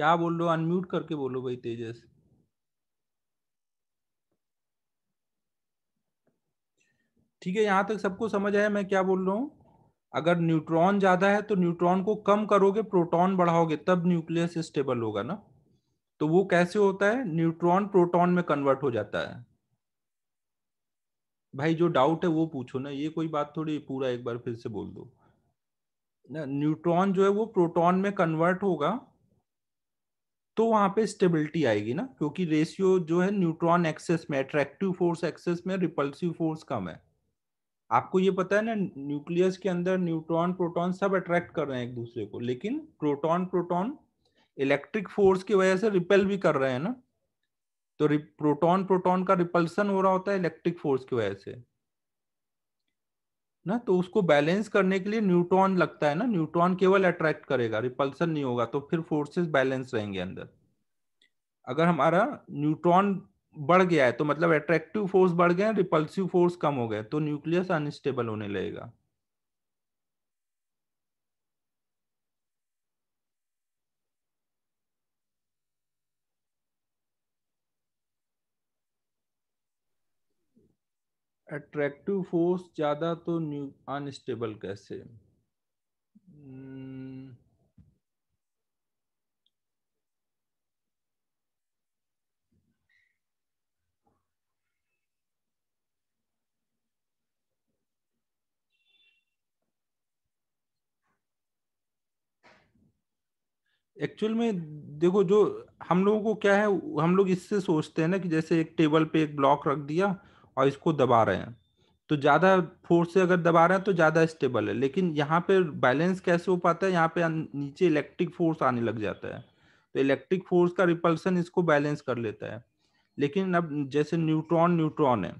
[SPEAKER 1] क्या बोल रहे हो अनम्यूट करके बोलो भाई तेजस ठीक है यहां तक सबको समझ आया मैं क्या बोल रहा हूं अगर न्यूट्रॉन ज्यादा है तो न्यूट्रॉन को कम करोगे प्रोटॉन बढ़ाओगे तब न्यूक्लियस स्टेबल होगा ना तो वो कैसे होता है न्यूट्रॉन प्रोटॉन में कन्वर्ट हो जाता है भाई जो डाउट है वो पूछो ना ये कोई बात थोड़ी पूरा एक बार फिर से बोल दो ना न्यूट्रॉन जो है वो प्रोटॉन में कन्वर्ट होगा तो वहां पे स्टेबिलिटी आएगी ना क्योंकि रेशियो जो है न्यूट्रॉन एक्सेस में अट्रैक्टिव फोर्स एक्सेस में रिपल्सिव फोर्स कम है आपको ये पता है ना न्यूक्लियस के अंदर न्यूट्रॉन प्रोटॉन सब अट्रैक्ट कर रहे हैं एक दूसरे को लेकिन प्रोटॉन प्रोटॉन इलेक्ट्रिक फोर्स की वजह से रिपेल भी कर रहे हैं ना तो प्रोटॉन प्रोटॉन का रिपल्सन हो रहा होता है इलेक्ट्रिक फोर्स की वजह से ना तो उसको बैलेंस करने के लिए न्यूट्रॉन लगता है ना न्यूट्रॉन केवल अट्रैक्ट करेगा रिपल्सन नहीं होगा तो फिर फोर्सेस बैलेंस रहेंगे अंदर अगर हमारा न्यूट्रॉन बढ़ गया है तो मतलब अट्रैक्टिव फोर्स बढ़ गए रिपल्सिव फोर्स कम हो गए तो न्यूक्लियस अनस्टेबल होने लगेगा अट्रैक्टिव फोर्स ज्यादा तो न्यू अनस्टेबल कैसे एक्चुअल hmm. में देखो जो हम लोगों को क्या है हम लोग इससे सोचते हैं ना कि जैसे एक टेबल पे एक ब्लॉक रख दिया और इसको दबा रहे हैं तो ज़्यादा फोर्स से अगर दबा रहे हैं तो ज़्यादा स्टेबल है लेकिन यहाँ पे बैलेंस कैसे हो पाता है यहाँ पे नीचे इलेक्ट्रिक फोर्स आने लग जाता है तो इलेक्ट्रिक फोर्स का रिपल्सन इसको बैलेंस कर लेता है लेकिन अब जैसे न्यूट्रॉन न्यूट्रॉन है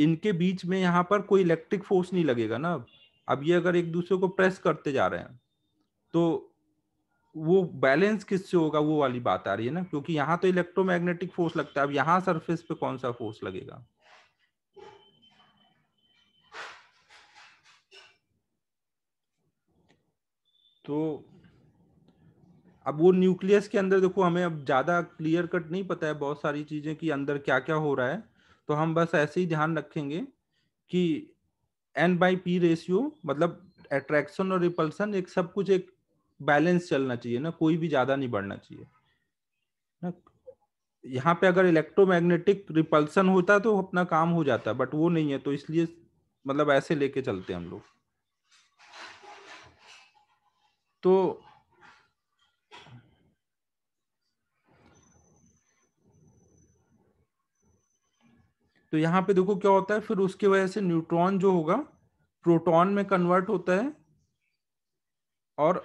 [SPEAKER 1] इनके बीच में यहाँ पर कोई इलेक्ट्रिक फोर्स नहीं लगेगा ना अब ये अगर एक दूसरे को प्रेस करते जा रहे हैं तो वो बैलेंस किससे होगा वो वाली बात आ रही है ना क्योंकि यहाँ तो इलेक्ट्रोमैग्नेटिक फोर्स लगता है अब यहाँ सरफेस पे कौन सा फोर्स लगेगा तो अब वो न्यूक्लियस के अंदर देखो हमें अब ज़्यादा क्लियर कट नहीं पता है बहुत सारी चीज़ें कि अंदर क्या क्या हो रहा है तो हम बस ऐसे ही ध्यान रखेंगे कि एन बाई पी रेशियो मतलब अट्रैक्शन और रिपल्सन एक सब कुछ एक बैलेंस चलना चाहिए ना कोई भी ज़्यादा नहीं बढ़ना चाहिए ना यहाँ पे अगर इलेक्ट्रोमैग्नेटिक रिपल्सन होता तो अपना काम हो जाता बट वो नहीं है तो इसलिए मतलब ऐसे लेके चलते हम लोग तो तो यहां पे देखो क्या होता है फिर उसकी वजह से न्यूट्रॉन जो होगा प्रोटॉन में कन्वर्ट होता है और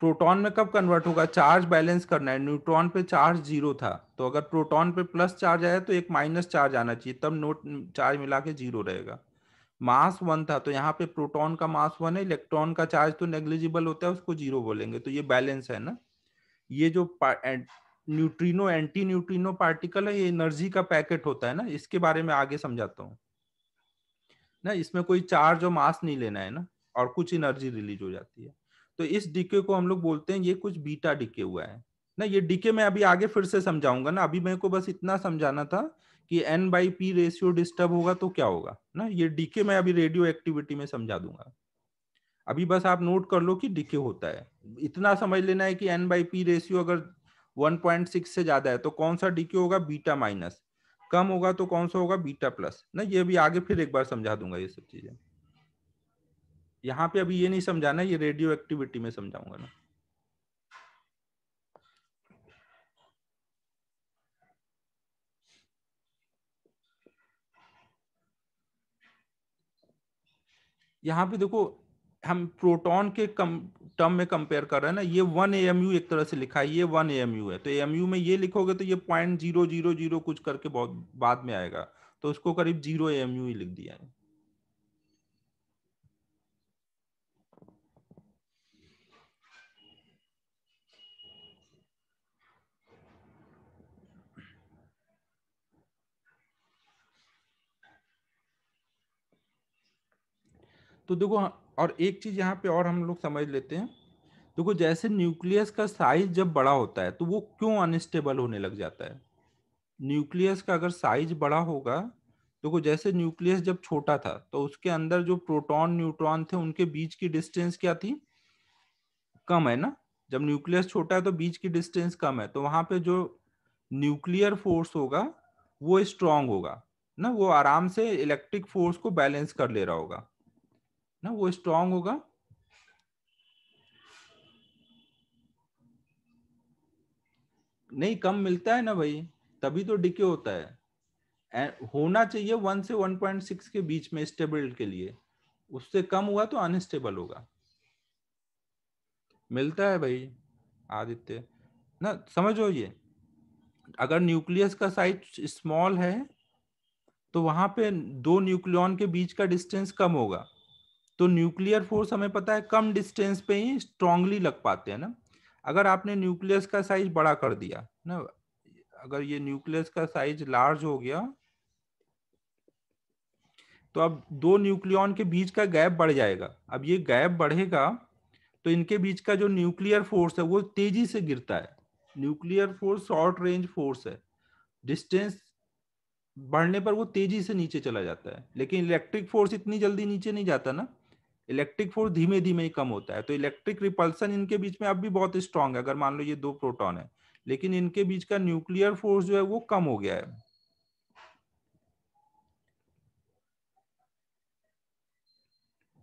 [SPEAKER 1] प्रोटॉन में कब कन्वर्ट होगा चार्ज बैलेंस करना है न्यूट्रॉन पे चार्ज जीरो था तो अगर प्रोटॉन पे प्लस चार्ज आया तो एक माइनस चार्ज आना चाहिए तब नोट चार्ज मिला के जीरो रहेगा मास वन था तो यहाँ पे प्रोटॉन का मास वन है इलेक्ट्रॉन का चार्ज तो नेग्लिजिबल होता है उसको जीरो बोलेंगे तो ये बैलेंस है ना ये जो न्यूट्रिनो एंटी न्यूट्रिनो पार्टिकल है ये एनर्जी का पैकेट होता है ना इसके बारे में आगे समझाता हूँ ना इसमें कोई चार्ज और मास नहीं लेना है ना और कुछ एनर्जी रिलीज हो जाती है तो इस डीके को हम लोग बोलते हैं ये कुछ बीटा डीके हुआ है ना ये डीके मैं अभी आगे फिर से समझाऊंगा ना अभी मेरे को बस इतना समझाना था कि N by P ratio disturb होगा तो क्या होगा ना ये डीके मैं अभी रेडियो एक्टिविटी में समझा दूंगा अभी बस आप नोट कर लो कि डीके होता है इतना समझ लेना है कि एन बाई पी रेशियो अगर 1.6 से ज्यादा है तो कौन सा डीके होगा बीटा माइनस कम होगा तो कौन सा होगा बीटा प्लस ना ये अभी आगे फिर एक बार समझा दूंगा ये सब चीजें यहाँ पे अभी ये नहीं समझाना ये रेडियो एक्टिविटी में समझाऊंगा ना यहाँ पे देखो हम प्रोटॉन के कम टर्म में कंपेयर कर रहे हैं ना ये वन ए एक तरह से लिखा है ये वन ए है तो ए में ये लिखोगे तो ये पॉइंट जीरो जीरो जीरो कुछ करके बहुत बाद में आएगा तो उसको करीब जीरो ए ही लिख दिया है तो देखो हाँ, और एक चीज यहाँ पे और हम लोग समझ लेते हैं देखो जैसे न्यूक्लियस का साइज जब बड़ा होता है तो वो क्यों अनस्टेबल होने लग जाता है न्यूक्लियस का अगर साइज बड़ा होगा देखो जैसे न्यूक्लियस जब छोटा था तो उसके अंदर जो प्रोटॉन न्यूट्रॉन थे उनके बीच की डिस्टेंस क्या थी कम है ना जब न्यूक्लियस छोटा है तो बीच की डिस्टेंस कम है तो वहां पे जो न्यूक्लियर फोर्स होगा वो स्ट्रांग होगा ना वो आराम से इलेक्ट्रिक फोर्स को बैलेंस कर ले रहा होगा ना वो स्ट्रांग होगा नहीं कम मिलता है ना भाई तभी तो डिके होता है होना चाहिए वन से वन पॉइंट सिक्स के बीच में स्टेबल के लिए उससे कम हुआ तो अनस्टेबल होगा मिलता है भाई आदित्य ना समझो ये अगर न्यूक्लियस का साइज स्मॉल है तो वहां पे दो न्यूक्लियन के बीच का डिस्टेंस कम होगा तो न्यूक्लियर फोर्स हमें पता है कम डिस्टेंस पे ही स्ट्रांगली लग पाते हैं ना अगर आपने न्यूक्लियस का साइज बड़ा कर दिया ना अगर ये न्यूक्लियस का साइज लार्ज हो गया तो अब दो न्यूक्लियन के बीच का गैप बढ़ जाएगा अब ये गैप बढ़ेगा तो इनके बीच का जो न्यूक्लियर फोर्स है वो तेजी से गिरता है nuclear force short range force है डिस्टेंस बढ़ने पर वो तेजी से नीचे चला जाता है लेकिन इलेक्ट्रिक फोर्स इतनी जल्दी नीचे नहीं जाता ना इलेक्ट्रिक फोर्स धीमे धीमे ही कम होता है तो इलेक्ट्रिक रिपल्सन इनके बीच में अब भी बहुत स्ट्रांग है अगर मान लो ये दो प्रोटॉन है लेकिन इनके बीच का न्यूक्लियर फोर्स जो है वो कम हो गया है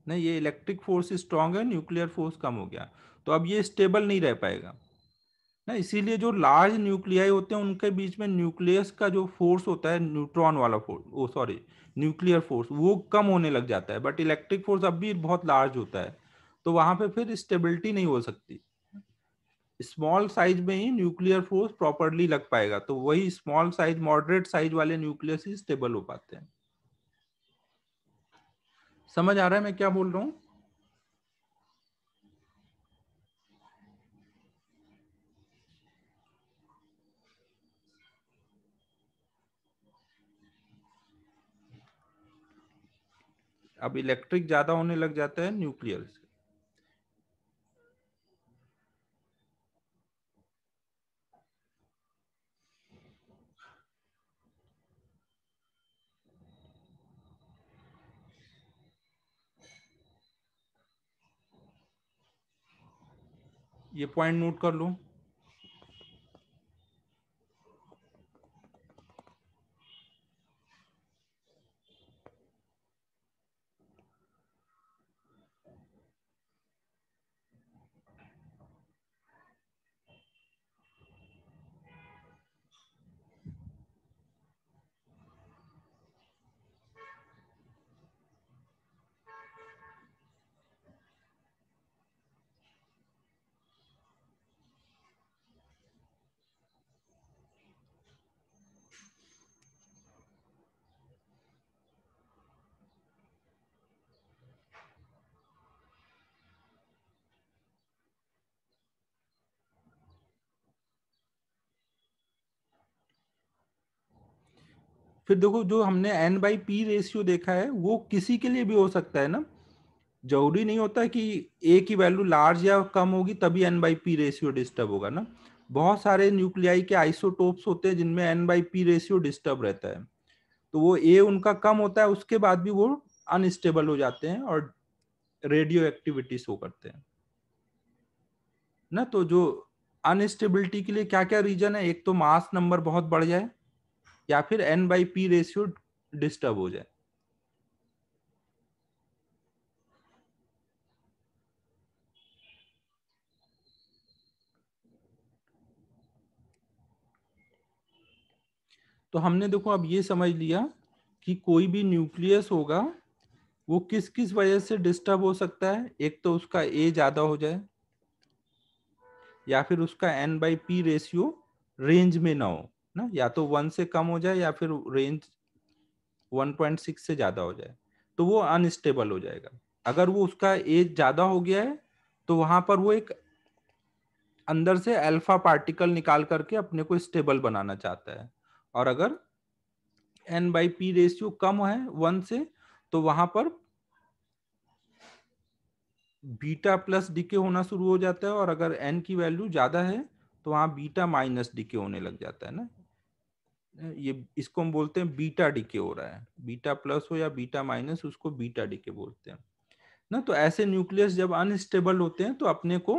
[SPEAKER 1] नहीं ये इलेक्ट्रिक फोर्स स्ट्रांग है न्यूक्लियर फोर्स कम हो गया तो अब ये स्टेबल नहीं रह पाएगा ना इसीलिए जो लार्ज न्यूक्लियाई होते हैं उनके बीच में न्यूक्लियस का जो फोर्स होता है न्यूट्रॉन वाला फोर्स वो सॉरी न्यूक्लियर फोर्स वो कम होने लग जाता है बट इलेक्ट्रिक फोर्स अब भी बहुत लार्ज होता है तो वहां पे फिर स्टेबिलिटी नहीं हो सकती स्मॉल साइज में ही न्यूक्लियर फोर्स प्रॉपरली लग पाएगा तो वही स्मॉल साइज मॉडरेट साइज वाले न्यूक्लियस ही स्टेबल हो पाते हैं समझ आ रहा है मैं क्या बोल रहा हूँ अब इलेक्ट्रिक ज्यादा होने लग जाता है न्यूक्लियर से ये पॉइंट नोट कर लूं फिर देखो जो हमने एन बाई पी रेशियो देखा है वो किसी के लिए भी हो सकता है ना जरूरी नहीं होता कि ए की वैल्यू लार्ज या कम होगी तभी N by P ratio disturb होगा ना बहुत सारे न्यूक्लियाई के आइसोटोप्स होते हैं जिनमें N by P ratio disturb रहता है तो वो ए उनका कम होता है उसके बाद भी वो अनस्टेबल हो जाते हैं और रेडियो एक्टिविटी शो करते हैं ना तो जो अनस्टेबिलिटी के लिए क्या क्या रीजन है एक तो मास नंबर बहुत बढ़ जाए या फिर N by P ratio disturb हो जाए तो हमने देखो अब ये समझ लिया कि कोई भी न्यूक्लियस होगा वो किस किस वजह से डिस्टर्ब हो सकता है एक तो उसका ए ज्यादा हो जाए या फिर उसका N by P ratio range में ना हो ना या तो वन से कम हो जाए या फिर रेंज 1.6 से ज्यादा हो जाए तो वो अनस्टेबल हो जाएगा अगर वो उसका एज ज्यादा हो गया है तो वहां पर वो एक अंदर से अल्फा पार्टिकल निकाल करके अपने को स्टेबल बनाना चाहता है और अगर एन बाई पी रेशियो कम है वन से तो वहां पर बीटा प्लस डीके होना शुरू हो जाता है और अगर एन की वैल्यू ज्यादा है तो वहां बीटा माइनस डीके होने लग जाता है ना ये इसको हम बोलते हैं बीटा डीके हो रहा है बीटा प्लस हो या बीटा माइनस उसको बीटा डीके बोलते हैं ना तो ऐसे न्यूक्लियस जब अनस्टेबल होते हैं तो अपने को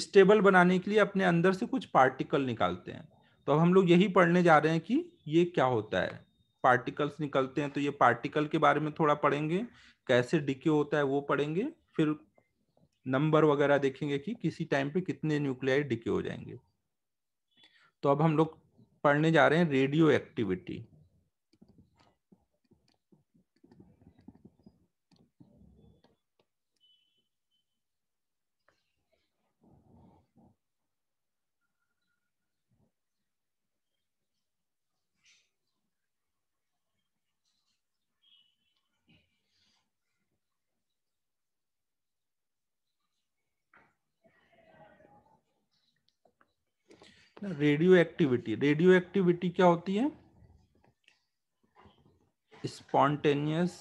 [SPEAKER 1] स्टेबल बनाने के लिए अपने अंदर से कुछ पार्टिकल निकालते हैं तो अब हम लोग यही पढ़ने जा रहे हैं कि ये क्या होता है पार्टिकल्स निकलते हैं तो ये पार्टिकल के बारे में थोड़ा पढ़ेंगे कैसे डिके होता है वो पढ़ेंगे फिर नंबर वगैरह देखेंगे कि किसी टाइम पे कितने न्यूक्लियाई डिके हो जाएंगे तो अब हम लोग पढ़ने जा रहे हैं radio activity radio activity radio activity क्या होती है स्पॉन्टेनियस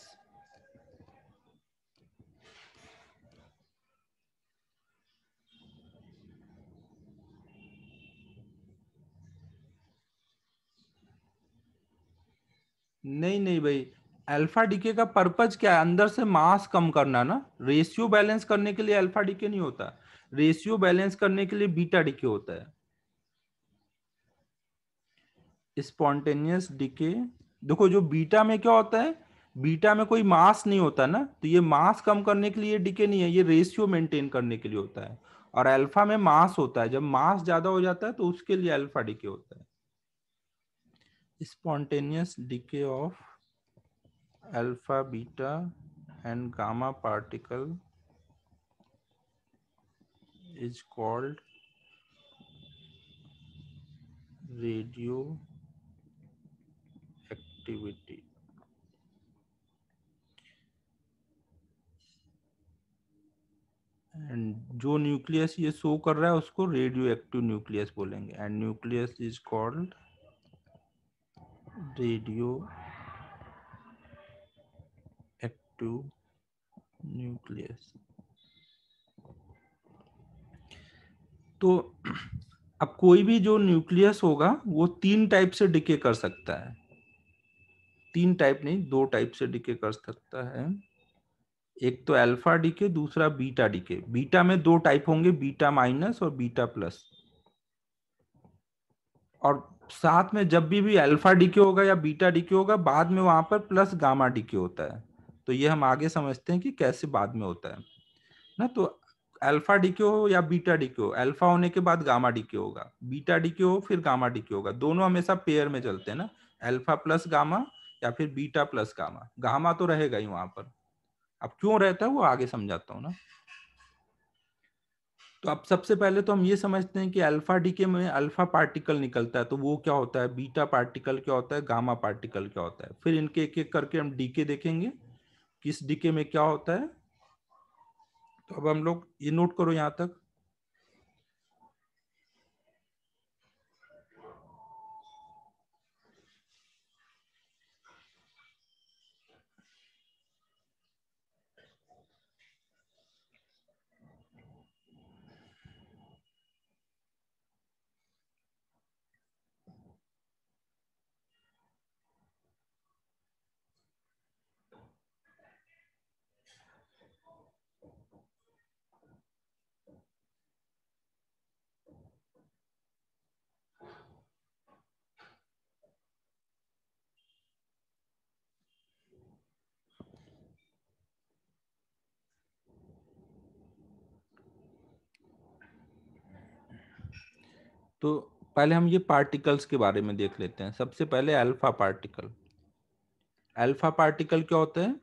[SPEAKER 1] नहीं नहीं भाई अल्फा डीके का पर्पज क्या है अंदर से मास कम करना ना रेशियो बैलेंस करने के लिए अल्फा डीके नहीं होता रेशियो बैलेंस करने के लिए बीटा डीके होता है स्पॉन्टेनियस डिके देखो जो बीटा में क्या होता है बीटा में कोई मास नहीं होता ना तो ये मास कम करने के लिए डिके नहीं है ये रेशियो मेंटेन करने के लिए होता है और अल्फा में मास होता है जब मास ज्यादा हो जाता है तो उसके लिए अल्फा डिके होता है spontaneous decay of alpha beta and gamma particle is called radio activity and जो न्यूक्लियस ये शो कर रहा है उसको रेडियो एक्टिव न्यूक्लियस बोलेंगे and nucleus is called radio active nucleus तो अब कोई भी जो न्यूक्लियस होगा वो तीन टाइप से डिके कर सकता है तीन टाइप नहीं दो टाइप से डीके कर सकता है एक तो अल्फा डीके दूसरा बीटा डीके बीटा में दो टाइप होंगे बीटा माइनस और बीटा प्लस और साथ में जब भी भी अल्फा डीके होगा या बीटा डीके होगा बाद में वहां पर प्लस गामा डीके होता है तो ये हम आगे समझते हैं कि कैसे बाद में होता है ना तो अल्फा डीके हो या बीटा डीके हो अल्फा होने के बाद गामा डीके होगा बीटा डीके हो फिर गामा डीके होगा दोनों हमेशा पेयर में चलते हैं ना अल्फा प्लस गामा या फिर बीटा प्लस गामा गामा तो रहेगा ही वहां पर अब क्यों रहता है वो आगे समझाता हूँ ना तो अब सबसे पहले तो हम ये समझते हैं कि अल्फा डीके में अल्फा पार्टिकल निकलता है तो वो क्या होता है बीटा पार्टिकल क्या होता है गामा पार्टिकल क्या होता है फिर इनके एक एक करके हम डीके देखेंगे किस डीके में क्या होता है तो अब हम लोग ये नोट करो यहाँ तक तो पहले हम ये पार्टिकल्स के बारे में देख लेते हैं सबसे पहले अल्फा पार्टिकल अल्फा पार्टिकल क्या होते हैं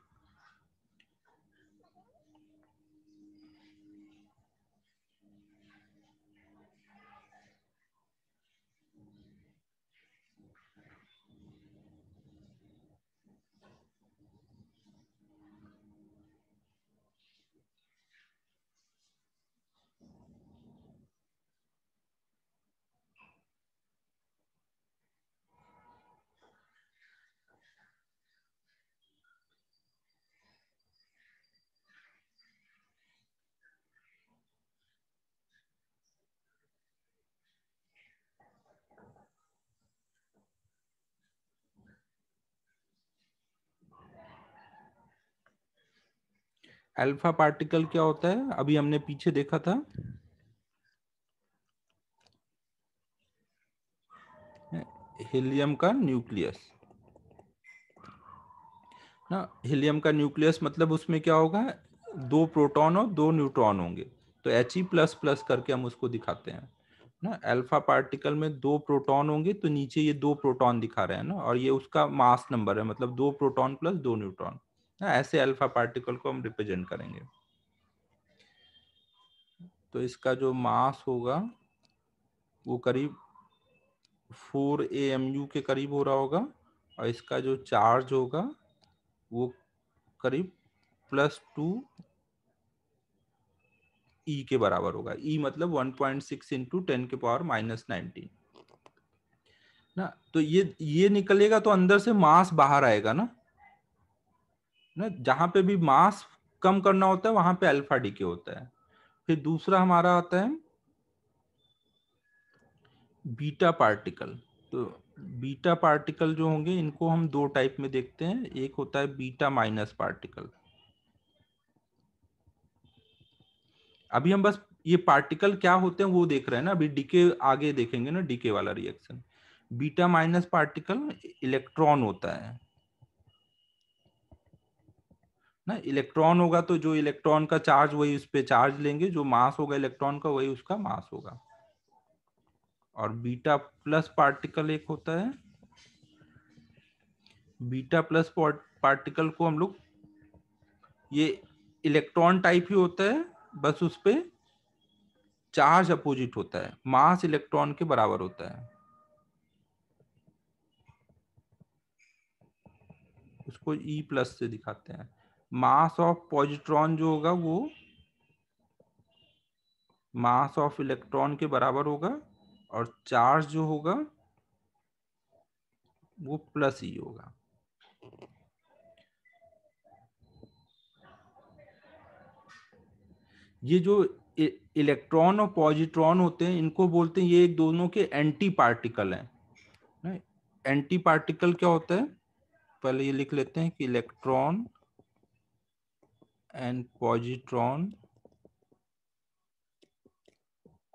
[SPEAKER 1] अल्फा पार्टिकल क्या होता है अभी हमने पीछे देखा था हीलियम का न्यूक्लियस ना हीलियम का न्यूक्लियस मतलब उसमें क्या होगा दो प्रोटॉन और दो न्यूट्रॉन होंगे तो एच ई प्लस प्लस करके हम उसको दिखाते हैं ना अल्फा पार्टिकल में दो प्रोटॉन होंगे तो नीचे ये दो प्रोटॉन दिखा रहे हैं ना और ये उसका मास नंबर है मतलब दो प्रोटॉन प्लस दो न्यूट्रॉन ना हाँ, ऐसे अल्फा पार्टिकल को हम रिप्रेजेंट करेंगे तो इसका जो मास होगा वो करीब फोर ए एम यू के करीब हो रहा होगा और इसका जो चार्ज होगा वो करीब प्लस टू ई के बराबर होगा ई e मतलब 1.6 पॉइंट सिक्स इंटू टेन के पावर माइनस नाइनटीन ना तो ये ये निकलेगा तो अंदर से मास बाहर आएगा ना ना जहाँ पे भी मास कम करना होता है वहां पे अल्फा डी के होता है फिर दूसरा हमारा आता है बीटा पार्टिकल तो बीटा पार्टिकल जो होंगे इनको हम दो टाइप में देखते हैं एक होता है बीटा माइनस पार्टिकल अभी हम बस ये पार्टिकल क्या होते हैं वो देख रहे हैं ना अभी डीके आगे देखेंगे ना डीके वाला reaction beta minus particle electron होता है ना इलेक्ट्रॉन होगा तो जो इलेक्ट्रॉन का चार्ज वही उस पर चार्ज लेंगे जो मास होगा इलेक्ट्रॉन का वही उसका मास होगा और बीटा प्लस पार्टिकल एक होता है बीटा प्लस पार्टिकल को हम लोग ये इलेक्ट्रॉन टाइप ही होता है बस उस पर चार्ज अपोजिट होता है मास इलेक्ट्रॉन के बराबर होता है उसको ई e प्लस से दिखाते हैं मास ऑफ पॉजिट्रॉन जो होगा वो मास ऑफ इलेक्ट्रॉन के बराबर होगा और चार्ज जो होगा वो प्लस ही e होगा ये जो इलेक्ट्रॉन e-, और पॉजिट्रॉन होते हैं इनको बोलते हैं ये एक दोनों के एंटी पार्टिकल है एंटी पार्टिकल क्या होता है पहले ये लिख लेते हैं कि electron and positron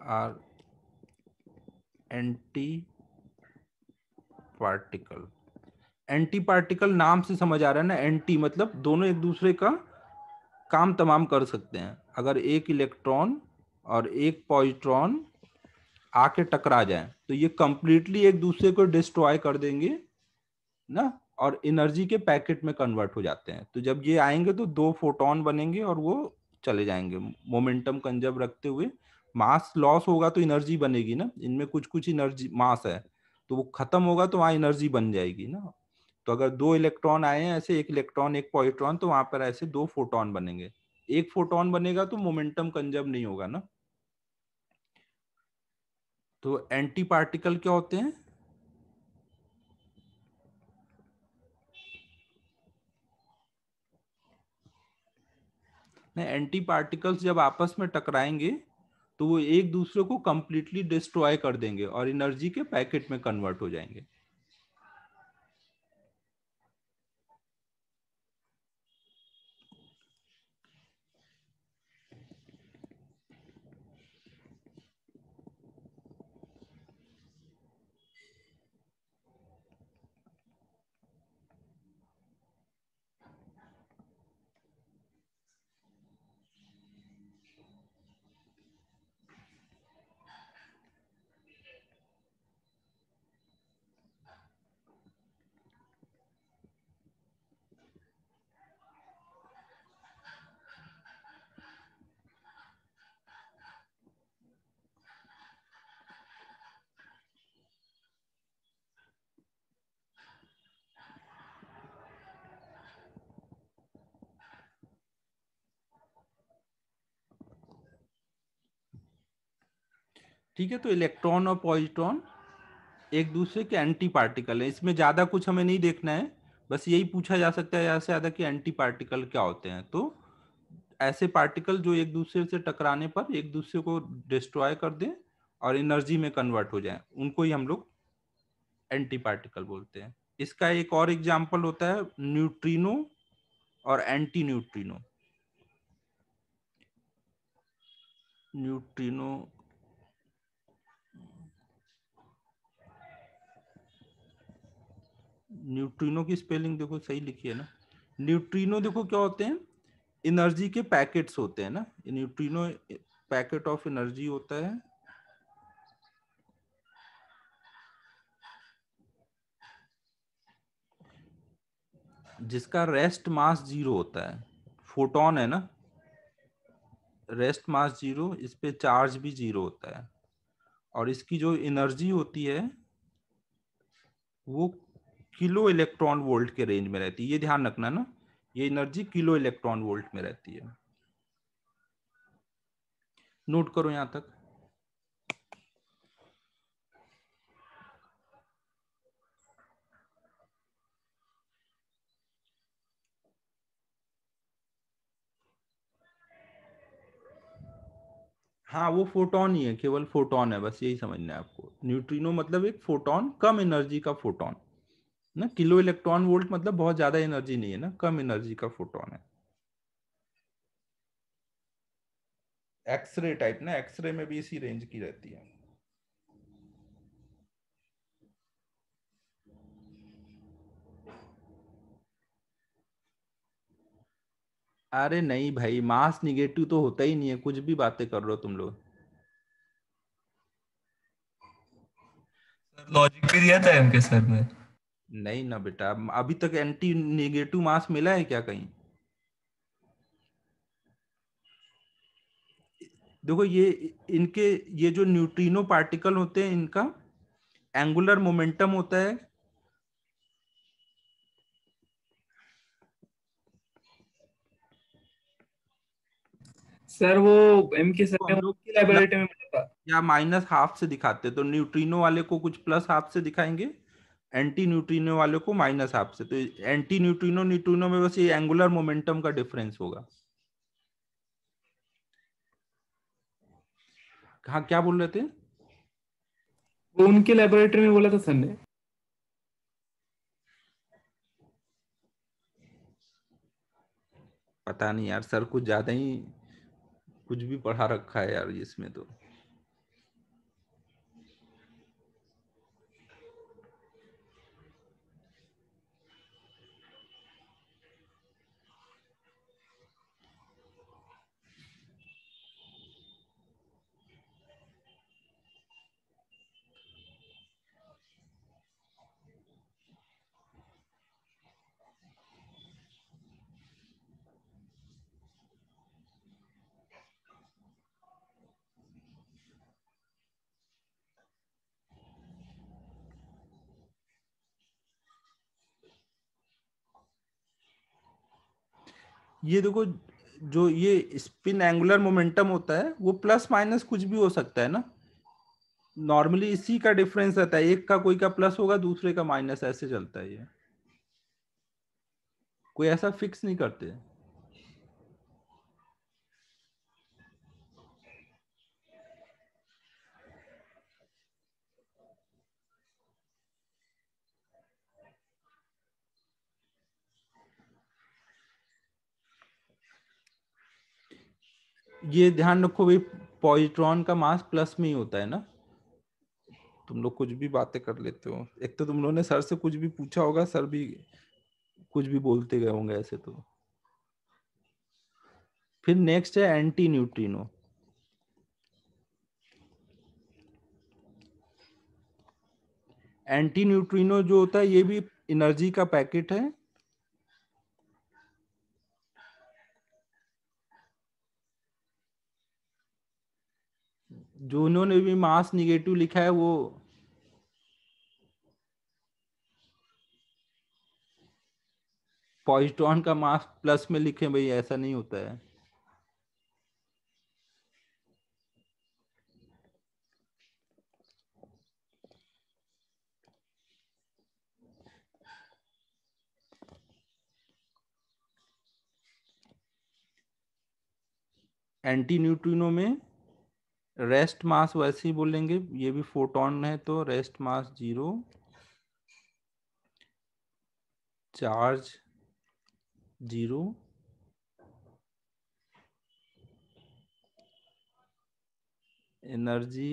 [SPEAKER 1] are anti particle anti particle नाम से समझ आ रहा है ना एंटी मतलब दोनों एक दूसरे का काम तमाम कर सकते हैं अगर एक इलेक्ट्रॉन और एक पॉजिट्रॉन आके टकरा जाए तो ये कंप्लीटली एक दूसरे को डिस्ट्रॉय कर देंगे ना और एनर्जी के पैकेट में कन्वर्ट हो जाते हैं तो जब ये आएंगे तो दो फोटोन बनेंगे और वो चले जाएंगे मोमेंटम कंजर्व रखते हुए मास लॉस होगा तो एनर्जी बनेगी ना इनमें कुछ कुछ एनर्जी मास है तो वो खत्म होगा तो वहाँ एनर्जी बन जाएगी ना तो अगर दो इलेक्ट्रॉन आए हैं ऐसे एक इलेक्ट्रॉन एक पॉइट्रॉन तो वहां पर ऐसे दो फोटोन बनेंगे एक फोटोन बनेगा तो मोमेंटम कंजर्व नहीं होगा ना तो एंटी पार्टिकल क्या होते हैं ना एंटी पार्टिकल्स जब आपस में टकराएंगे तो वो एक दूसरे को कम्प्लीटली डिस्ट्रॉय कर देंगे और एनर्जी के पैकेट में कन्वर्ट हो जाएंगे ठीक है तो इलेक्ट्रॉन और पॉजिट्रॉन एक दूसरे के एंटी पार्टिकल है इसमें ज्यादा कुछ हमें नहीं देखना है बस यही पूछा जा सकता है ज्यादा से ज्यादा कि एंटी पार्टिकल क्या होते हैं तो ऐसे पार्टिकल जो एक दूसरे से टकराने पर एक दूसरे को डिस्ट्रॉय कर दें और एनर्जी में कन्वर्ट हो जाए उनको ही हम लोग एंटी पार्टिकल बोलते हैं इसका एक और एग्जाम्पल होता है न्यूट्रीनो और एंटी न्यूट्रीनो न्यूट्रीनो न्यूट्रिनो की स्पेलिंग देखो सही लिखी है ना न्यूट्रिनो देखो क्या होते हैं एनर्जी के पैकेट्स होते हैं ना न्यूट्रिनो पैकेट ऑफ एनर्जी होता है जिसका रेस्ट मास जीरो होता है फोटोन है ना रेस्ट मास जीरो इस पे चार्ज भी जीरो होता है और इसकी जो एनर्जी होती है वो किलो इलेक्ट्रॉन वोल्ट के रेंज में रहती है ये ध्यान रखना ना ये एनर्जी किलो इलेक्ट्रॉन वोल्ट में रहती है नोट करो यहां तक हाँ वो फोटोन ही है केवल फोटोन है बस यही समझना है आपको न्यूट्रिनो मतलब एक फोटोन कम एनर्जी का फोटोन ना किलो इलेक्ट्रॉन वोल्ट मतलब बहुत ज्यादा एनर्जी नहीं है ना कम एनर्जी का फोटोन है एक्सरे टाइप ना एक्सरे में भी इसी रेंज की रहती है अरे नहीं भाई मास निगेटिव तो होता ही नहीं है कुछ भी बातें कर रहे हो तुम लोग लॉजिक भी दिया था एम के सर में नहीं ना बेटा अभी तक एंटी नेगेटिव मास मिला है क्या कहीं देखो ये इनके ये जो न्यूट्रिनो पार्टिकल होते हैं इनका एंगुलर मोमेंटम होता है सर वो एम के सर की लाइब्रेरी में या माइनस हाफ से दिखाते तो न्यूट्रिनो वाले को कुछ प्लस हाफ से दिखाएंगे एंटी न्यूट्रिनो वाले को माइनस हाफ से तो एंटी न्यूट्रिनो न्यूट्रिनो में बस ये एंगुलर मोमेंटम का डिफरेंस होगा हाँ क्या बोल रहे थे उनके लेबोरेटरी में बोला था सर ने पता नहीं यार सर कुछ ज्यादा ही कुछ भी पढ़ा रखा है यार इसमें तो ये देखो जो ये स्पिन एंगुलर मोमेंटम होता है वो प्लस माइनस कुछ भी हो सकता है ना नॉर्मली इसी का डिफरेंस रहता है एक का कोई का प्लस होगा दूसरे का माइनस ऐसे चलता है ये कोई ऐसा फिक्स नहीं करते है। ये ध्यान रखो भाई पॉजिट्रॉन का मास प्लस में ही होता है ना तुम लोग कुछ भी बातें कर लेते हो एक तो तुम लोगों ने सर से कुछ भी पूछा होगा सर भी कुछ भी बोलते गए होंगे ऐसे तो फिर नेक्स्ट है एंटी न्यूट्रिनो एंटी न्यूट्रिनो जो होता है ये भी एनर्जी का पैकेट है जो उन्होंने भी मास निगेटिव लिखा है वो पॉजिट्रॉन का मास प्लस में लिखे भाई ऐसा नहीं होता है एंटी न्यूट्रिनो में रेस्ट मास वैसे ही बोलेंगे ये भी फोटोन है तो rest mass zero charge zero energy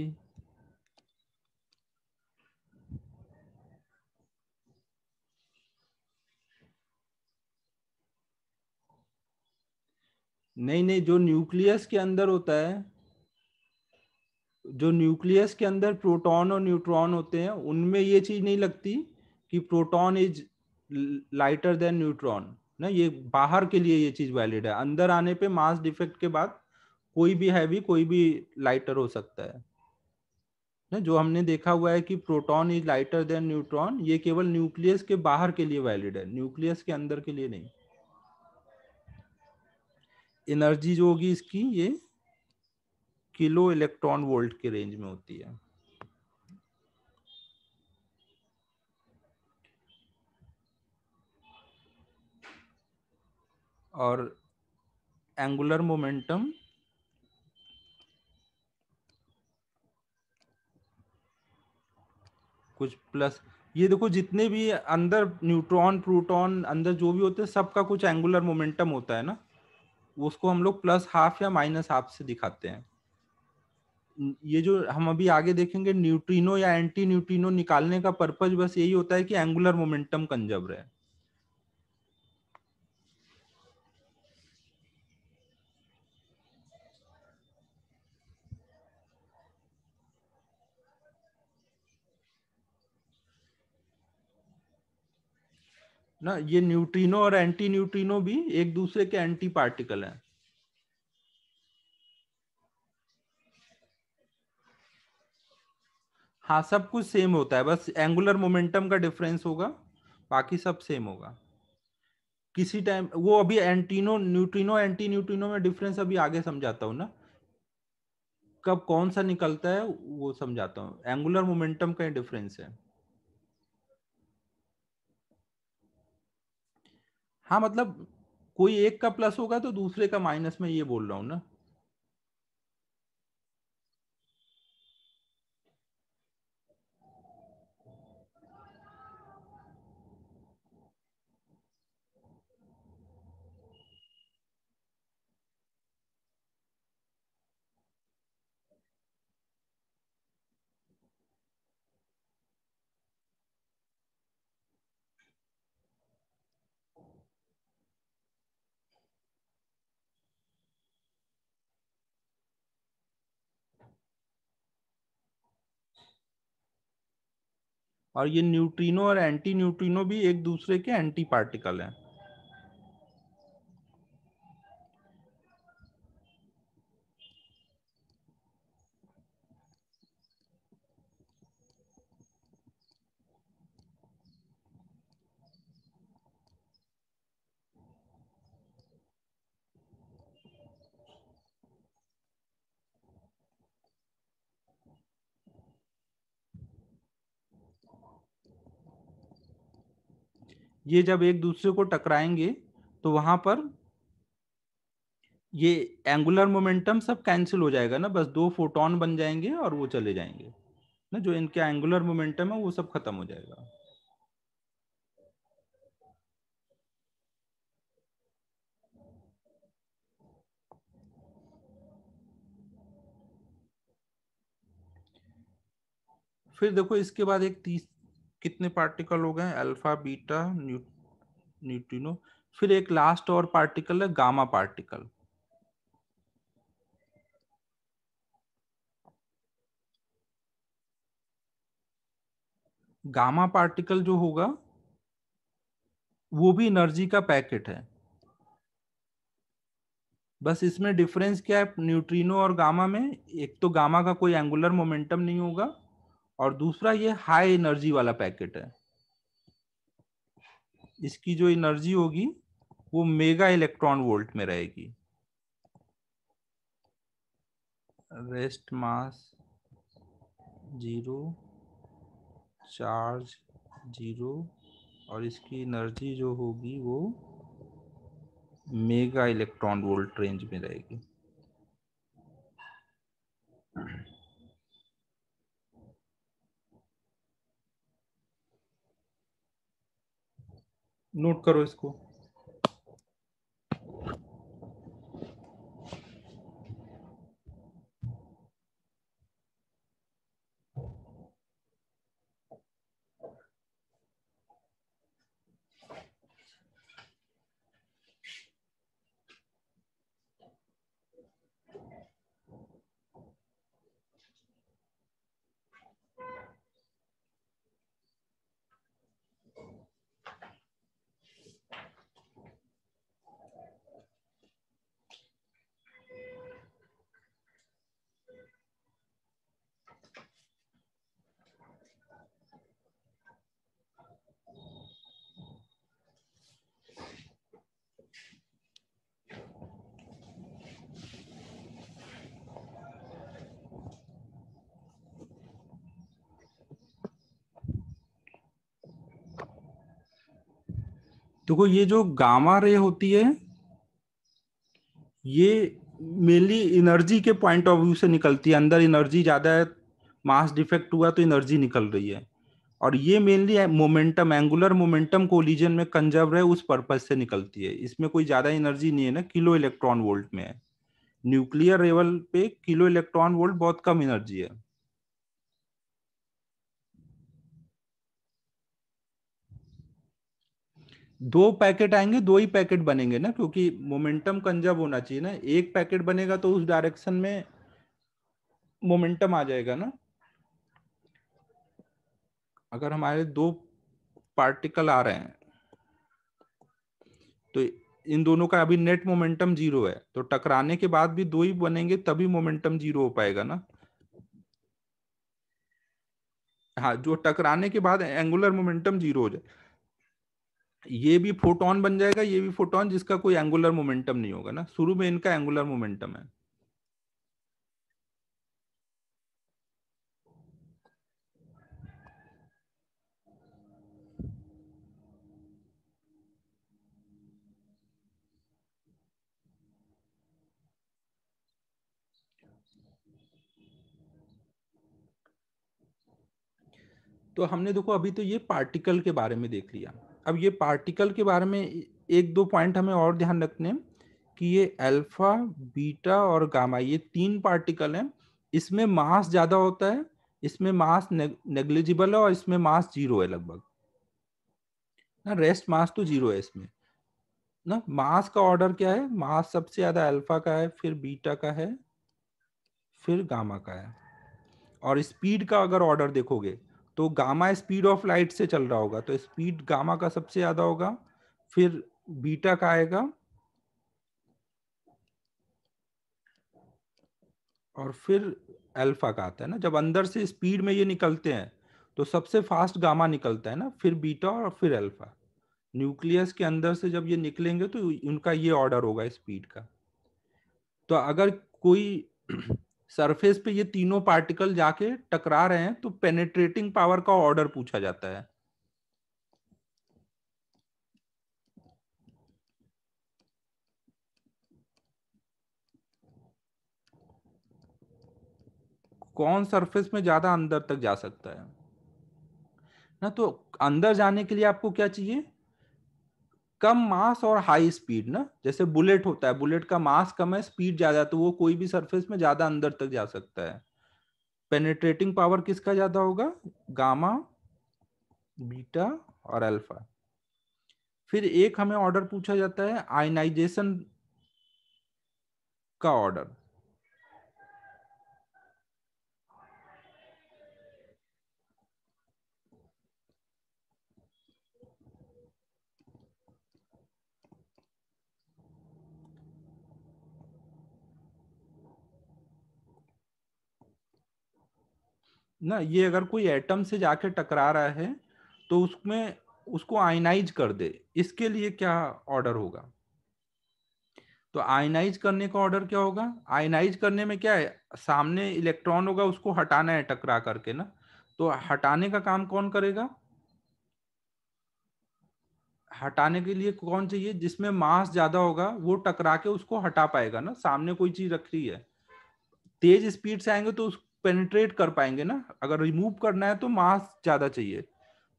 [SPEAKER 1] नहीं नहीं जो न्यूक्लियस के अंदर होता है जो न्यूक्लियस के अंदर प्रोटॉन और न्यूट्रॉन होते हैं उनमें ये चीज नहीं लगती कि proton is lighter than neutron ना ये बाहर के लिए ये चीज वैलिड है अंदर आने पे मास डिफेक्ट के बाद कोई भी हैवी कोई भी लाइटर हो सकता है ना जो हमने देखा हुआ है कि proton is lighter than neutron ये केवल न्यूक्लियस के बाहर के लिए वैलिड है न्यूक्लियस के अंदर के लिए नहीं एनर्जी जो होगी इसकी ये किलो इलेक्ट्रॉन वोल्ट के रेंज में होती है और एंगुलर मोमेंटम कुछ प्लस ये देखो जितने भी अंदर न्यूट्रॉन प्रोटॉन अंदर जो भी होते हैं सबका कुछ एंगुलर मोमेंटम होता है ना उसको हम लोग प्लस हाफ या माइनस हाफ से दिखाते हैं ये जो हम अभी आगे देखेंगे न्यूट्रिनो या एंटी न्यूट्रिनो निकालने का पर्पज बस यही होता है कि एंगुलर मोमेंटम कंजर्व रहे ना ये न्यूट्रिनो और एंटी न्यूट्रिनो भी एक दूसरे के एंटी पार्टिकल हैं हाँ सब कुछ सेम होता है बस एंगुलर मोमेंटम का डिफरेंस होगा बाकी सब सेम होगा किसी टाइम वो अभी एंटीनो न्यूट्रिनो एंटी न्यूट्रिनो में डिफरेंस अभी आगे समझाता हूँ ना कब कौन सा निकलता है वो समझाता हूँ एंगुलर मोमेंटम का ही डिफरेंस है हाँ मतलब कोई एक का प्लस होगा तो दूसरे का माइनस में ये बोल रहा हूँ ना और ये न्यूट्रिनो और एंटी न्यूट्रिनो भी एक दूसरे के एंटी पार्टिकल हैं ये जब एक दूसरे को टकराएंगे तो वहां पर ये एंगुलर मोमेंटम सब कैंसिल हो जाएगा ना बस दो फोटोन बन जाएंगे और वो चले जाएंगे ना जो इनके एंगुलर मोमेंटम है वो सब खत्म हो जाएगा फिर देखो इसके बाद एक तीस कितने पार्टिकल हो गए अल्फा बीटा न्यूट्रिनो फिर एक लास्ट और पार्टिकल है गामा पार्टिकल गामा पार्टिकल जो होगा वो भी एनर्जी का पैकेट है बस इसमें डिफरेंस क्या है न्यूट्रिनो और गामा में एक तो गामा का कोई एंगुलर मोमेंटम नहीं होगा और दूसरा ये हाई एनर्जी वाला पैकेट है इसकी जो एनर्जी होगी वो मेगा इलेक्ट्रॉन वोल्ट में रहेगी rest mass zero charge zero और इसकी एनर्जी जो होगी वो मेगा इलेक्ट्रॉन वोल्ट रेंज में रहेगी नोट करो इसको देखो ये जो गामा रे होती है ये मेनली एनर्जी के पॉइंट ऑफ व्यू से निकलती है अंदर एनर्जी ज़्यादा है मास डिफेक्ट हुआ तो एनर्जी निकल रही है और ये mainly momentum angular momentum collision में कंजर्व है उस पर्पज से निकलती है इसमें कोई ज़्यादा एनर्जी नहीं है ना किलो इलेक्ट्रॉन वोल्ट में है न्यूक्लियर लेवल पे किलो इलेक्ट्रॉन वोल्ट बहुत कम एनर्जी है दो पैकेट आएंगे दो ही पैकेट बनेंगे ना क्योंकि मोमेंटम कंजर्व होना चाहिए ना एक पैकेट बनेगा तो उस डायरेक्शन में मोमेंटम आ जाएगा ना अगर हमारे दो पार्टिकल आ रहे हैं तो इन दोनों का अभी नेट मोमेंटम जीरो है तो टकराने के बाद भी दो ही बनेंगे तभी मोमेंटम जीरो हो पाएगा ना हाँ जो टकराने के बाद एंगुलर मोमेंटम जीरो हो जाए ये भी फोटोन बन जाएगा ये भी फोटोन जिसका कोई एंगुलर मोमेंटम नहीं होगा ना शुरू में इनका एंगुलर मोमेंटम है तो हमने देखो अभी तो ये पार्टिकल के बारे में देख लिया अब ये पार्टिकल के बारे में एक दो पॉइंट हमें और ध्यान रखने कि ये अल्फा बीटा और गामा ये तीन पार्टिकल हैं इसमें मास ज़्यादा होता है इसमें मास नेग्लिजिबल है और इसमें मास जीरो है लगभग ना रेस्ट मास तो जीरो है इसमें ना मास का ऑर्डर क्या है मास सबसे ज़्यादा अल्फा का है फिर बीटा का है फिर गामा का है और स्पीड का अगर ऑर्डर देखोगे तो गामा स्पीड ऑफ लाइट से चल रहा होगा तो स्पीड गामा का सबसे ज्यादा होगा फिर बीटा का आएगा और फिर अल्फा का आता है ना जब अंदर से स्पीड में ये निकलते हैं तो सबसे फास्ट गामा निकलता है ना फिर बीटा और फिर अल्फा न्यूक्लियस के अंदर से जब ये निकलेंगे तो उनका ये ऑर्डर होगा स्पीड का तो अगर कोई सरफेस पे ये तीनों पार्टिकल जाके टकरा रहे हैं तो पेनेट्रेटिंग पावर का ऑर्डर पूछा जाता है कौन सरफेस में ज्यादा अंदर तक जा सकता है ना तो अंदर जाने के लिए आपको क्या चाहिए कम मास और हाई स्पीड ना जैसे बुलेट होता है बुलेट का मास कम है स्पीड ज्यादा तो वो कोई भी सरफेस में ज्यादा अंदर तक जा सकता है पेनेट्रेटिंग पावर किसका ज्यादा होगा गामा बीटा और अल्फा फिर एक हमें ऑर्डर पूछा जाता है आयनाइजेशन का ऑर्डर ना ये अगर कोई एटम से जाके टकरा रहा है तो उसमें उसको आयनाइज कर दे इसके लिए क्या ऑर्डर होगा तो आयनाइज करने का ऑर्डर क्या होगा आयनाइज करने में क्या है सामने इलेक्ट्रॉन होगा उसको हटाना है टकरा करके ना तो हटाने का काम कौन करेगा हटाने के लिए कौन चाहिए जिसमें मास ज्यादा होगा वो टकरा के उसको हटा पाएगा ना सामने कोई चीज रख रही है तेज स्पीड से आएंगे तो उस पेनिट्रेट कर पाएंगे ना अगर रिमूव करना है तो मास ज्यादा चाहिए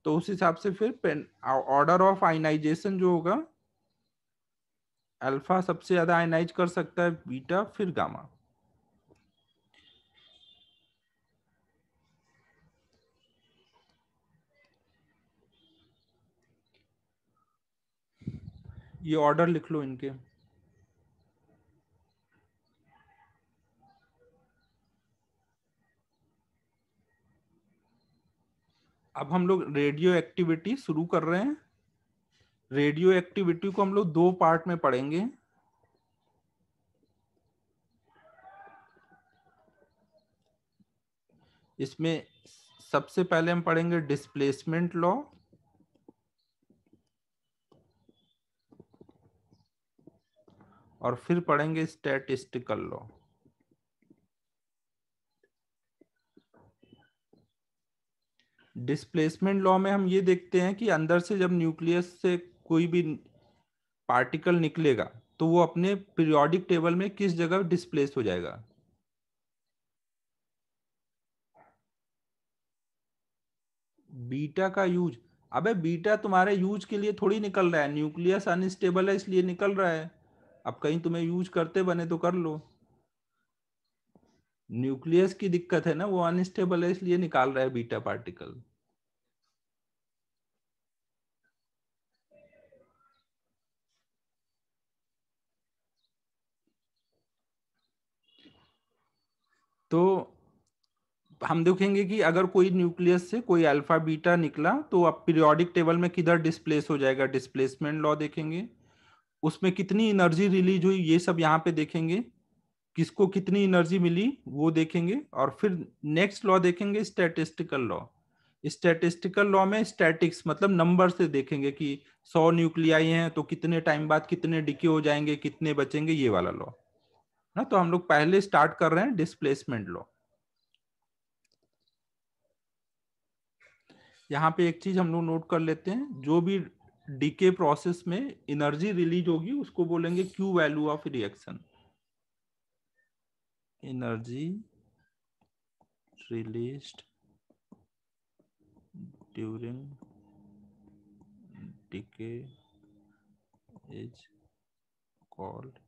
[SPEAKER 1] तो उस हिसाब से फिर ऑर्डर ऑफ आइनाइजेशन जो होगा अल्फा सबसे ज्यादा आयनाइज कर सकता है बीटा फिर गामा ये ऑर्डर लिख लो इनके अब हम लोग रेडियो एक्टिविटी शुरू कर रहे हैं रेडियो एक्टिविटी को हम लोग दो पार्ट में पढ़ेंगे इसमें सबसे पहले हम पढ़ेंगे डिस्प्लेसमेंट लॉ और फिर पढ़ेंगे स्टैटिस्टिकल लॉ डिस्प्लेसमेंट लॉ में हम ये देखते हैं कि अंदर से जब न्यूक्लियस से कोई भी पार्टिकल निकलेगा तो वो अपने पीरियोडिक टेबल में किस जगह डिस्प्लेस हो जाएगा बीटा का यूज अबे बीटा तुम्हारे यूज के लिए थोड़ी निकल रहा है न्यूक्लियस अनस्टेबल है इसलिए निकल रहा है अब कहीं तुम्हें यूज करते बने तो कर लो न्यूक्लियस की दिक्कत है ना वो अनस्टेबल है इसलिए निकाल रहा है बीटा पार्टिकल तो हम देखेंगे कि अगर कोई न्यूक्लियस से कोई अल्फा बीटा निकला तो अब पीरियोडिक टेबल में किधर डिस्प्लेस हो जाएगा डिस्प्लेसमेंट लॉ देखेंगे उसमें कितनी एनर्जी रिलीज हुई ये सब यहाँ पे देखेंगे किसको कितनी एनर्जी मिली वो देखेंगे और फिर नेक्स्ट लॉ देखेंगे स्टैटिस्टिकल लॉ स्टैटिस्टिकल लॉ में स्टैटिक्स मतलब नंबर से देखेंगे कि 100 न्यूक्लियाई हैं तो कितने टाइम बाद कितने डिके हो जाएंगे कितने बचेंगे ये वाला लॉ ना तो हम लोग पहले स्टार्ट कर रहे हैं डिस्प्लेसमेंट लॉ यहाँ पे एक चीज हम लोग नोट कर लेते हैं जो भी डीके प्रोसेस में एनर्जी रिलीज होगी उसको बोलेंगे Q value of reaction energy released during decay is called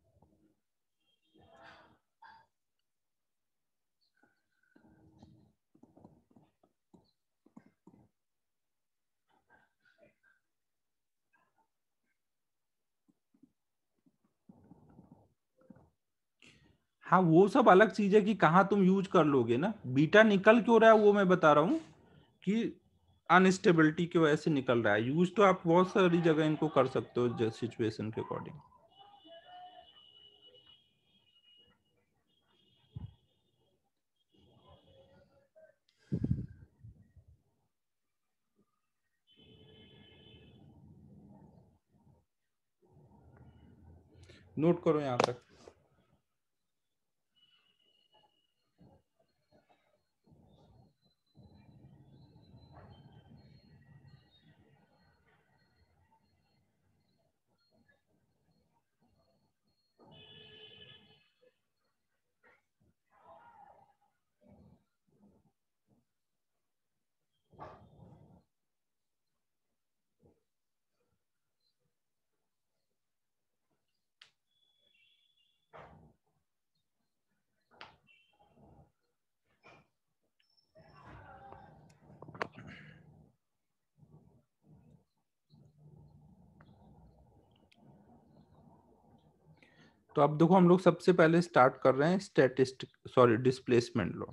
[SPEAKER 1] हाँ वो सब अलग चीज है कि कहाँ तुम यूज कर लोगे ना बीटा निकल क्यों रहा है वो मैं बता रहा हूँ कि अनस्टेबिलिटी की वजह से निकल रहा है यूज तो आप बहुत सारी जगह इनको कर सकते हो सिचुएशन के अकॉर्डिंग नोट करो यहां तक तो अब देखो हम लोग सबसे पहले स्टार्ट कर रहे हैं स्टेटिस्टिक सॉरी डिस्प्लेसमेंट लॉ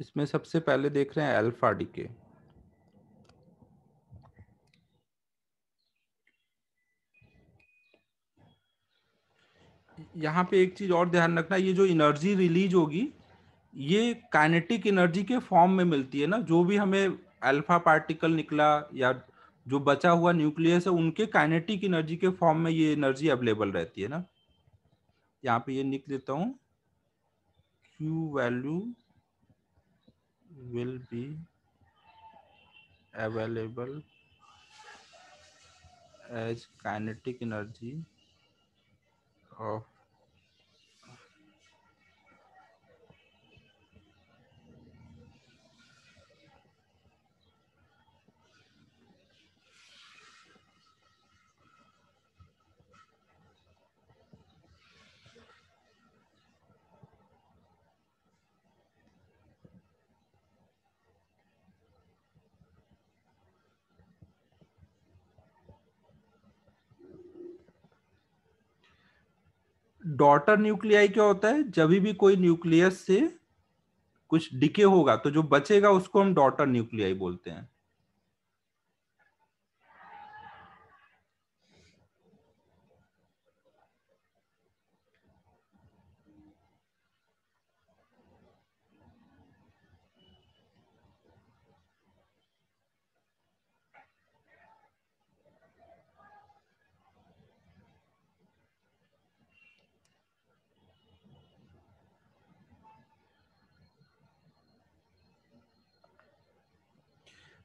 [SPEAKER 1] इसमें सबसे पहले देख रहे हैं अल्फा डीके यहां पे एक चीज और ध्यान रखना ये जो एनर्जी रिलीज होगी ये काइनेटिक एनर्जी के फॉर्म में मिलती है ना जो भी हमें अल्फा पार्टिकल निकला या जो बचा हुआ न्यूक्लियस है उनके काइनेटिक एनर्जी के फॉर्म में ये एनर्जी अवेलेबल रहती है ना यहाँ पे ये लिख देता हूँ Q value will be available as kinetic energy of daughter nuclei क्या होता है जब भी कोई न्यूक्लियस से कुछ डिके होगा तो जो बचेगा उसको हम डॉटर न्यूक्लियाई बोलते हैं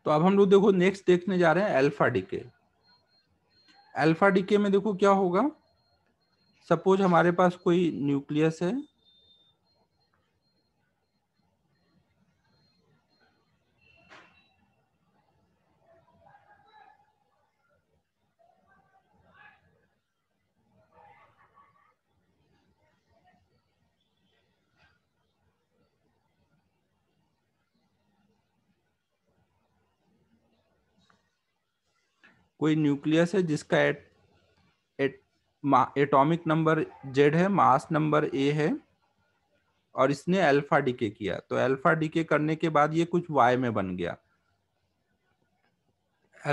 [SPEAKER 1] तो अब हम लोग देखो नेक्स्ट देखने जा रहे हैं अल्फा डीके अल्फा डीके में देखो क्या होगा सपोज हमारे पास कोई न्यूक्लियस है कोई न्यूक्लियस है जिसका एट एटॉमिक नंबर जेड है मास नंबर ए है और इसने अल्फा डीके किया तो अल्फा डीके करने के बाद ये कुछ वाई में बन गया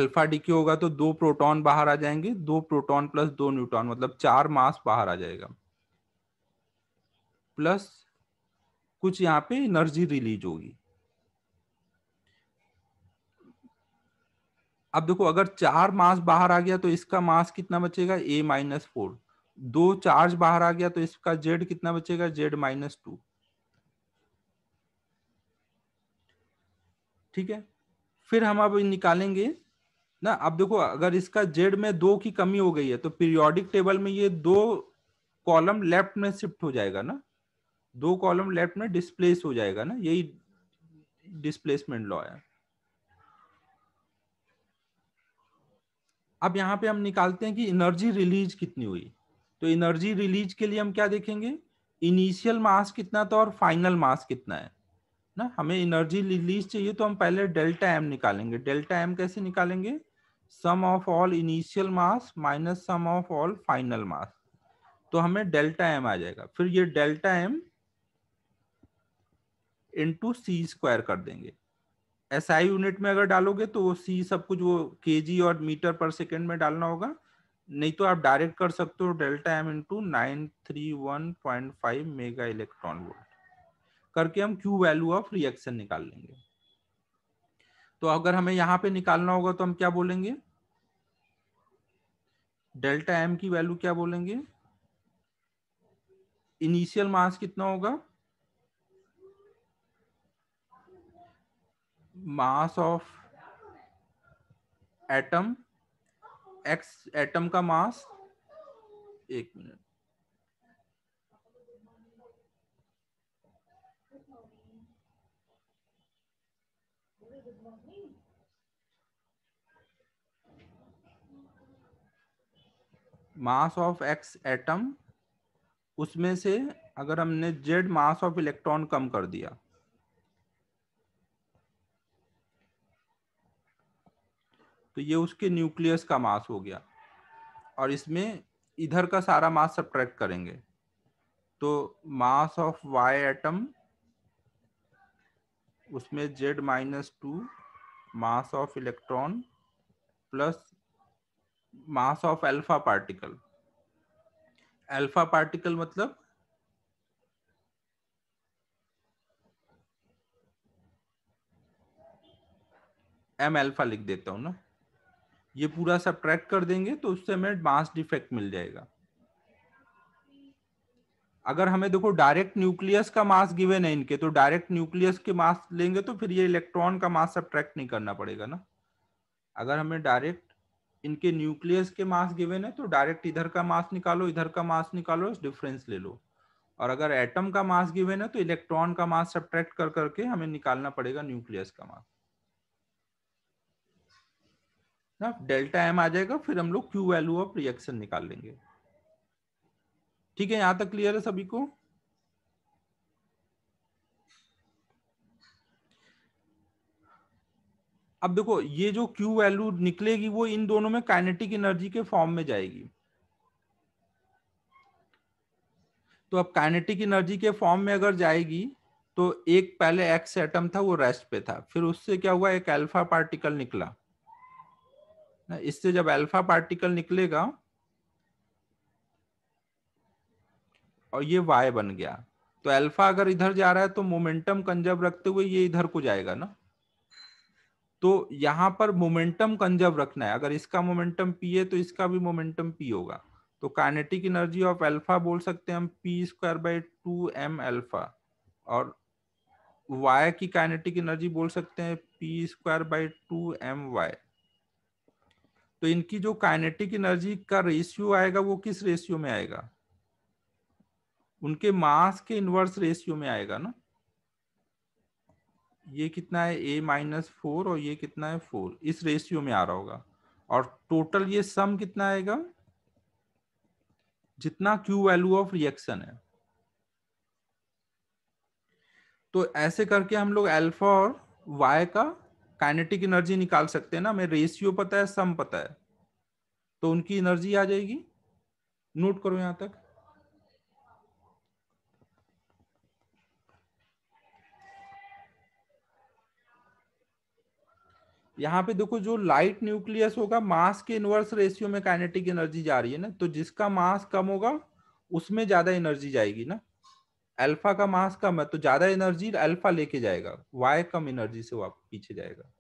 [SPEAKER 1] अल्फा डीके होगा तो दो प्रोटॉन बाहर आ जाएंगे दो प्रोटॉन प्लस दो न्यूट्रॉन मतलब चार मास बाहर आ जाएगा प्लस कुछ यहाँ पे एनर्जी रिलीज होगी अब देखो अगर चार मास बाहर आ गया तो इसका मास कितना बचेगा ए माइनस फोर दो चार्ज बाहर आ गया तो इसका जेड कितना बचेगा जेड माइनस टू ठीक है फिर हम अब निकालेंगे ना अब देखो अगर इसका जेड में दो की कमी हो गई है तो पीरियोडिक टेबल में ये दो कॉलम लेफ्ट में शिफ्ट हो जाएगा ना दो कॉलम लेफ्ट में डिस्प्लेस हो जाएगा ना यही डिस्प्लेसमेंट लॉ है अब यहाँ पे हम निकालते हैं कि एनर्जी रिलीज कितनी हुई तो एनर्जी रिलीज के लिए हम क्या देखेंगे इनिशियल मास कितना था और फाइनल मास कितना है ना हमें एनर्जी रिलीज चाहिए तो हम पहले डेल्टा एम निकालेंगे डेल्टा एम कैसे निकालेंगे sum of all initial mass minus sum of all final mass तो हमें डेल्टा एम आ जाएगा फिर ये delta M into C square कर देंगे एस आई यूनिट में अगर डालोगे तो वो सी सब कुछ वो के जी और मीटर पर सेकेंड में डालना होगा नहीं तो आप डायरेक्ट कर सकते हो delta M into nine three one point five mega electron volt करके हम क्यू वैल्यू ऑफ रिएक्शन निकाल लेंगे तो अगर हमें यहाँ पे निकालना होगा तो हम क्या बोलेंगे डेल्टा एम की वैल्यू क्या बोलेंगे इनिशियल मास कितना होगा mass of atom X atom का मास एक minute mass of X atom उसमें से अगर हमने जेड मास ऑफ इलेक्ट्रॉन कम कर दिया तो ये उसके न्यूक्लियस का मास हो गया और इसमें इधर का सारा मास सब्ट्रैक्ट करेंगे तो मास ऑफ वाई एटम उसमें Z minus two mass of electron plus mass of alpha particle alpha particle मतलब एम अल्फा लिख देता हूं ना ये पूरा ट्रैक कर देंगे तो उससे हमें मास डिफेक्ट मिल जाएगा अगर हमें देखो डायरेक्ट न्यूक्लियस का मास गिवन है इनके तो डायरेक्ट न्यूक्लियस के मास लेंगे तो फिर ये इलेक्ट्रॉन का मास ट्रैक नहीं करना पड़ेगा ना अगर हमें डायरेक्ट इनके न्यूक्लियस के मास गिवे है तो डायरेक्ट इधर का मास निकालो इधर का मास निकालो डिफरेंस ले लो और अगर एटम का मास गिवे है तो इलेक्ट्रॉन का मास सब्ट्रैक्ट कर करके हमें निकालना पड़ेगा न्यूक्लियस का मास ना डेल्टा एम आ जाएगा फिर हम लोग क्यू वैल्यू ऑफ रिएक्शन निकाल लेंगे ठीक है यहां तक क्लियर है सभी को अब देखो ये जो Q वैल्यू निकलेगी वो इन दोनों में काइनेटिक एनर्जी के फॉर्म में जाएगी तो अब काइनेटिक एनर्जी के फॉर्म में अगर जाएगी तो एक पहले एक्स एटम था वो रेस्ट पे था फिर उससे क्या हुआ एक अल्फा पार्टिकल निकला ना इससे जब अल्फा पार्टिकल निकलेगा और ये वाई बन गया तो अल्फा अगर इधर जा रहा है तो मोमेंटम कंजर्व रखते हुए ये इधर को जाएगा ना तो यहां पर मोमेंटम कंजर्व रखना है अगर इसका मोमेंटम पी है तो इसका भी मोमेंटम पी होगा तो काइनेटिक एनर्जी ऑफ अल्फा बोल सकते हैं हम P square by two M alpha और वाई की काइनेटिक एनर्जी बोल सकते हैं P square by two M Y तो इनकी जो काइनेटिक एनर्जी का रेशियो आएगा वो किस रेशियो में आएगा उनके मास के इनवर्स रेशियो में आएगा ना ये कितना है ए माइनस फोर और ये कितना है फोर इस रेशियो में आ रहा होगा और टोटल ये सम कितना आएगा जितना क्यू वैल्यू ऑफ रिएक्शन है तो ऐसे करके हम लोग एल्फा और वाई का काइनेटिक एनर्जी निकाल सकते हैं ना हमें रेशियो पता है सम पता है तो उनकी एनर्जी आ जाएगी नोट करो यहां तक यहाँ पे देखो जो लाइट न्यूक्लियस होगा मास के इनवर्स रेशियो में काइनेटिक एनर्जी जा रही है ना तो जिसका मास कम होगा उसमें ज्यादा एनर्जी जाएगी ना अल्फा का मास कम है तो ज्यादा एनर्जी अल्फा लेके जाएगा वाई कम एनर्जी से वो पीछे जाएगा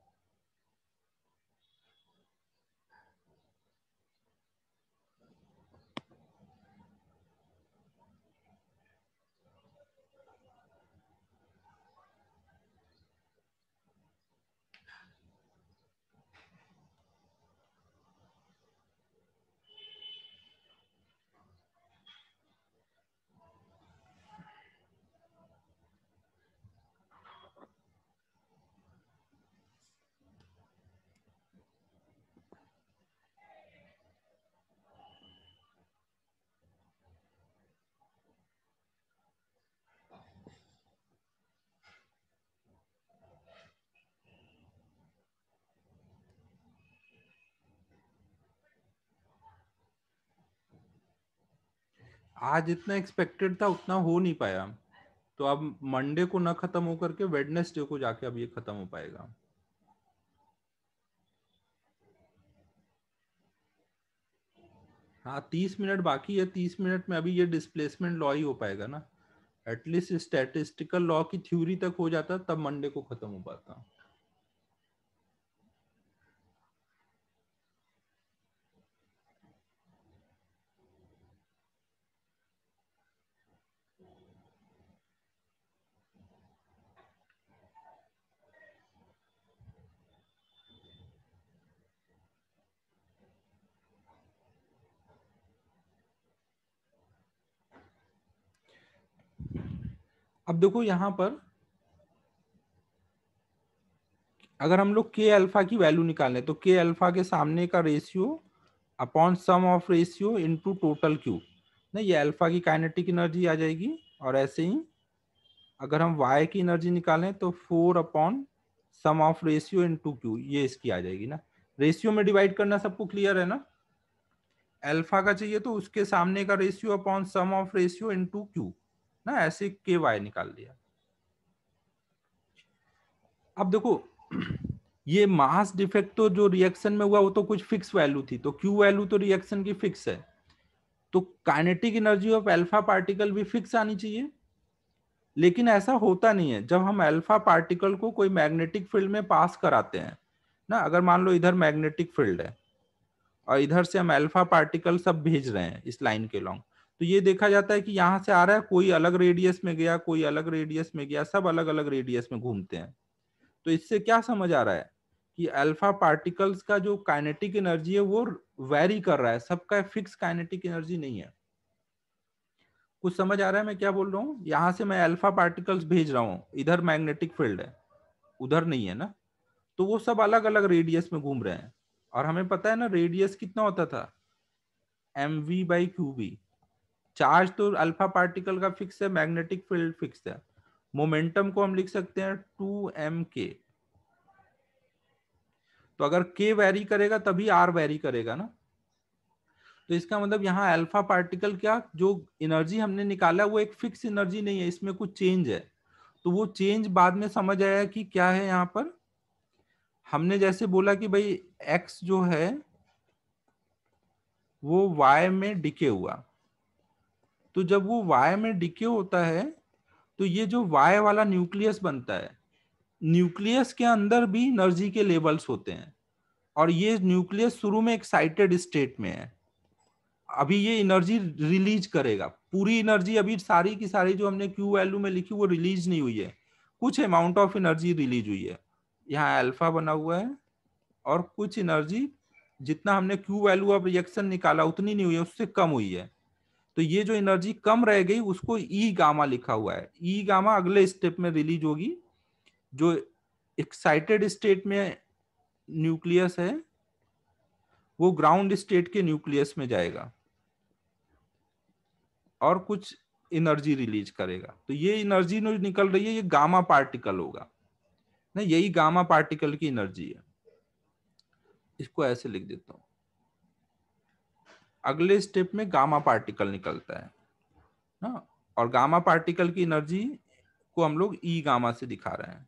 [SPEAKER 1] आज इतना एक्सपेक्टेड था उतना हो नहीं पाया तो अब मंडे को ना खत्म हो करके वेडनेसडे को जाके अब ये खत्म हो पाएगा हाँ तीस मिनट बाकी है तीस मिनट में अभी ये डिस्प्लेसमेंट लॉ ही हो पाएगा ना एटलीस्ट स्टेटिस्टिकल लॉ की थ्योरी तक हो जाता तब मंडे को खत्म हो पाता देखो यहां पर अगर हम लोग के अल्फा की वैल्यू निकालें तो के अल्फा के सामने का ratio upon sum of ratio into total Q ना ये अल्फा की काइनेटिक एनर्जी आ जाएगी और ऐसे ही अगर हम वाई की एनर्जी निकालें तो four upon sum of ratio into Q ये इसकी आ जाएगी ना रेशियो में डिवाइड करना सबको क्लियर है ना अल्फा का चाहिए तो उसके सामने का ratio upon sum of ratio into Q ना ऐसे के वाई निकाल दिया अब देखो <clears throat> ये मास डिफेक्ट तो जो रिएक्शन में हुआ वो तो कुछ फिक्स वैल्यू थी तो क्यू वैल्यू तो रिएक्शन की फिक्स है तो kinetic energy of alpha particle भी फिक्स आनी चाहिए लेकिन ऐसा होता नहीं है जब हम एल्फा पार्टिकल को कोई मैग्नेटिक फील्ड में पास कराते हैं ना अगर मान लो इधर मैग्नेटिक फील्ड है और इधर से हम एल्फा पार्टिकल सब भेज रहे हैं इस लाइन के लॉन्ग तो ये देखा जाता है कि यहां से आ रहा है कोई अलग रेडियस में गया कोई अलग रेडियस में गया सब अलग अलग रेडियस में घूमते हैं तो इससे क्या समझ आ रहा है कि अल्फा पार्टिकल्स का जो काइनेटिक एनर्जी है वो वेरी कर रहा है सबका फिक्स काइनेटिक एनर्जी नहीं है कुछ समझ आ रहा है मैं क्या बोल रहा हूँ यहां से मैं अल्फा पार्टिकल्स भेज रहा हूँ इधर मैग्नेटिक फील्ड है उधर नहीं है ना तो वो सब अलग अलग रेडियस में घूम रहे हैं और हमें पता है ना रेडियस कितना होता था M V by Q V charge तो अल्फा पार्टिकल का फिक्स है मैग्नेटिक फील्ड फिक्स है मोमेंटम को हम लिख सकते हैं टू एम के तो अगर के वेरी करेगा तभी आर वेरी करेगा ना तो इसका मतलब यहाँ अल्फा पार्टिकल क्या जो एनर्जी हमने निकाला वो एक फिक्स एनर्जी नहीं है इसमें कुछ चेंज है तो वो चेंज बाद में समझ आया कि क्या है यहाँ पर हमने जैसे बोला कि भाई एक्स जो है वो वाई में डिके हुआ तो जब वो वाय में डिके होता है तो ये जो वाय वाला न्यूक्लियस बनता है न्यूक्लियस के अंदर भी एनर्जी के लेवल्स होते हैं और ये न्यूक्लियस शुरू में एक्साइटेड स्टेट में है अभी ये एनर्जी रिलीज करेगा पूरी एनर्जी अभी सारी की सारी जो हमने क्यू वैल्यू में लिखी वो रिलीज नहीं हुई है कुछ अमाउंट ऑफ एनर्जी रिलीज हुई है यहाँ अल्फा बना हुआ है और कुछ एनर्जी जितना हमने क्यू वैल्यू ऑफ रिएक्शन निकाला उतनी नहीं हुई है उससे कम हुई है तो ये जो एनर्जी कम रह गई उसको ई e गामा लिखा हुआ है ई e गामा अगले स्टेप में रिलीज होगी जो एक्साइटेड स्टेट में न्यूक्लियस है वो ग्राउंड स्टेट के न्यूक्लियस में जाएगा और कुछ एनर्जी रिलीज करेगा तो ये एनर्जी जो निकल रही है ये गामा पार्टिकल होगा ना यही गामा पार्टिकल की एनर्जी है इसको ऐसे लिख देता हूं अगले स्टेप में गामा पार्टिकल निकलता है ना और गामा पार्टिकल की एनर्जी को हम लोग ई e गामा से दिखा रहे हैं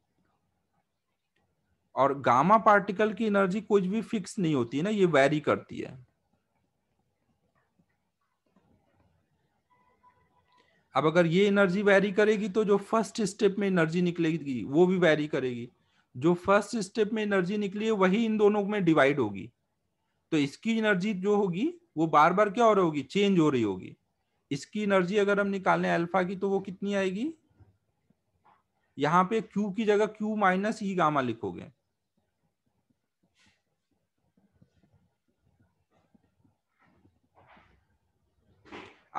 [SPEAKER 1] और गामा पार्टिकल की एनर्जी कुछ भी फिक्स नहीं होती है ना ये वैरी करती है अब अगर ये एनर्जी वैरी करेगी तो जो फर्स्ट स्टेप में एनर्जी निकलेगी वो भी वैरी करेगी जो फर्स्ट स्टेप में एनर्जी निकली है वही इन दोनों में डिवाइड होगी तो इसकी एनर्जी जो होगी वो बार बार क्या हो रही होगी चेंज हो रही होगी इसकी एनर्जी अगर हम निकालें अल्फा की तो वो कितनी आएगी यहां पे क्यू की जगह Q minus E e gamma लिखोगे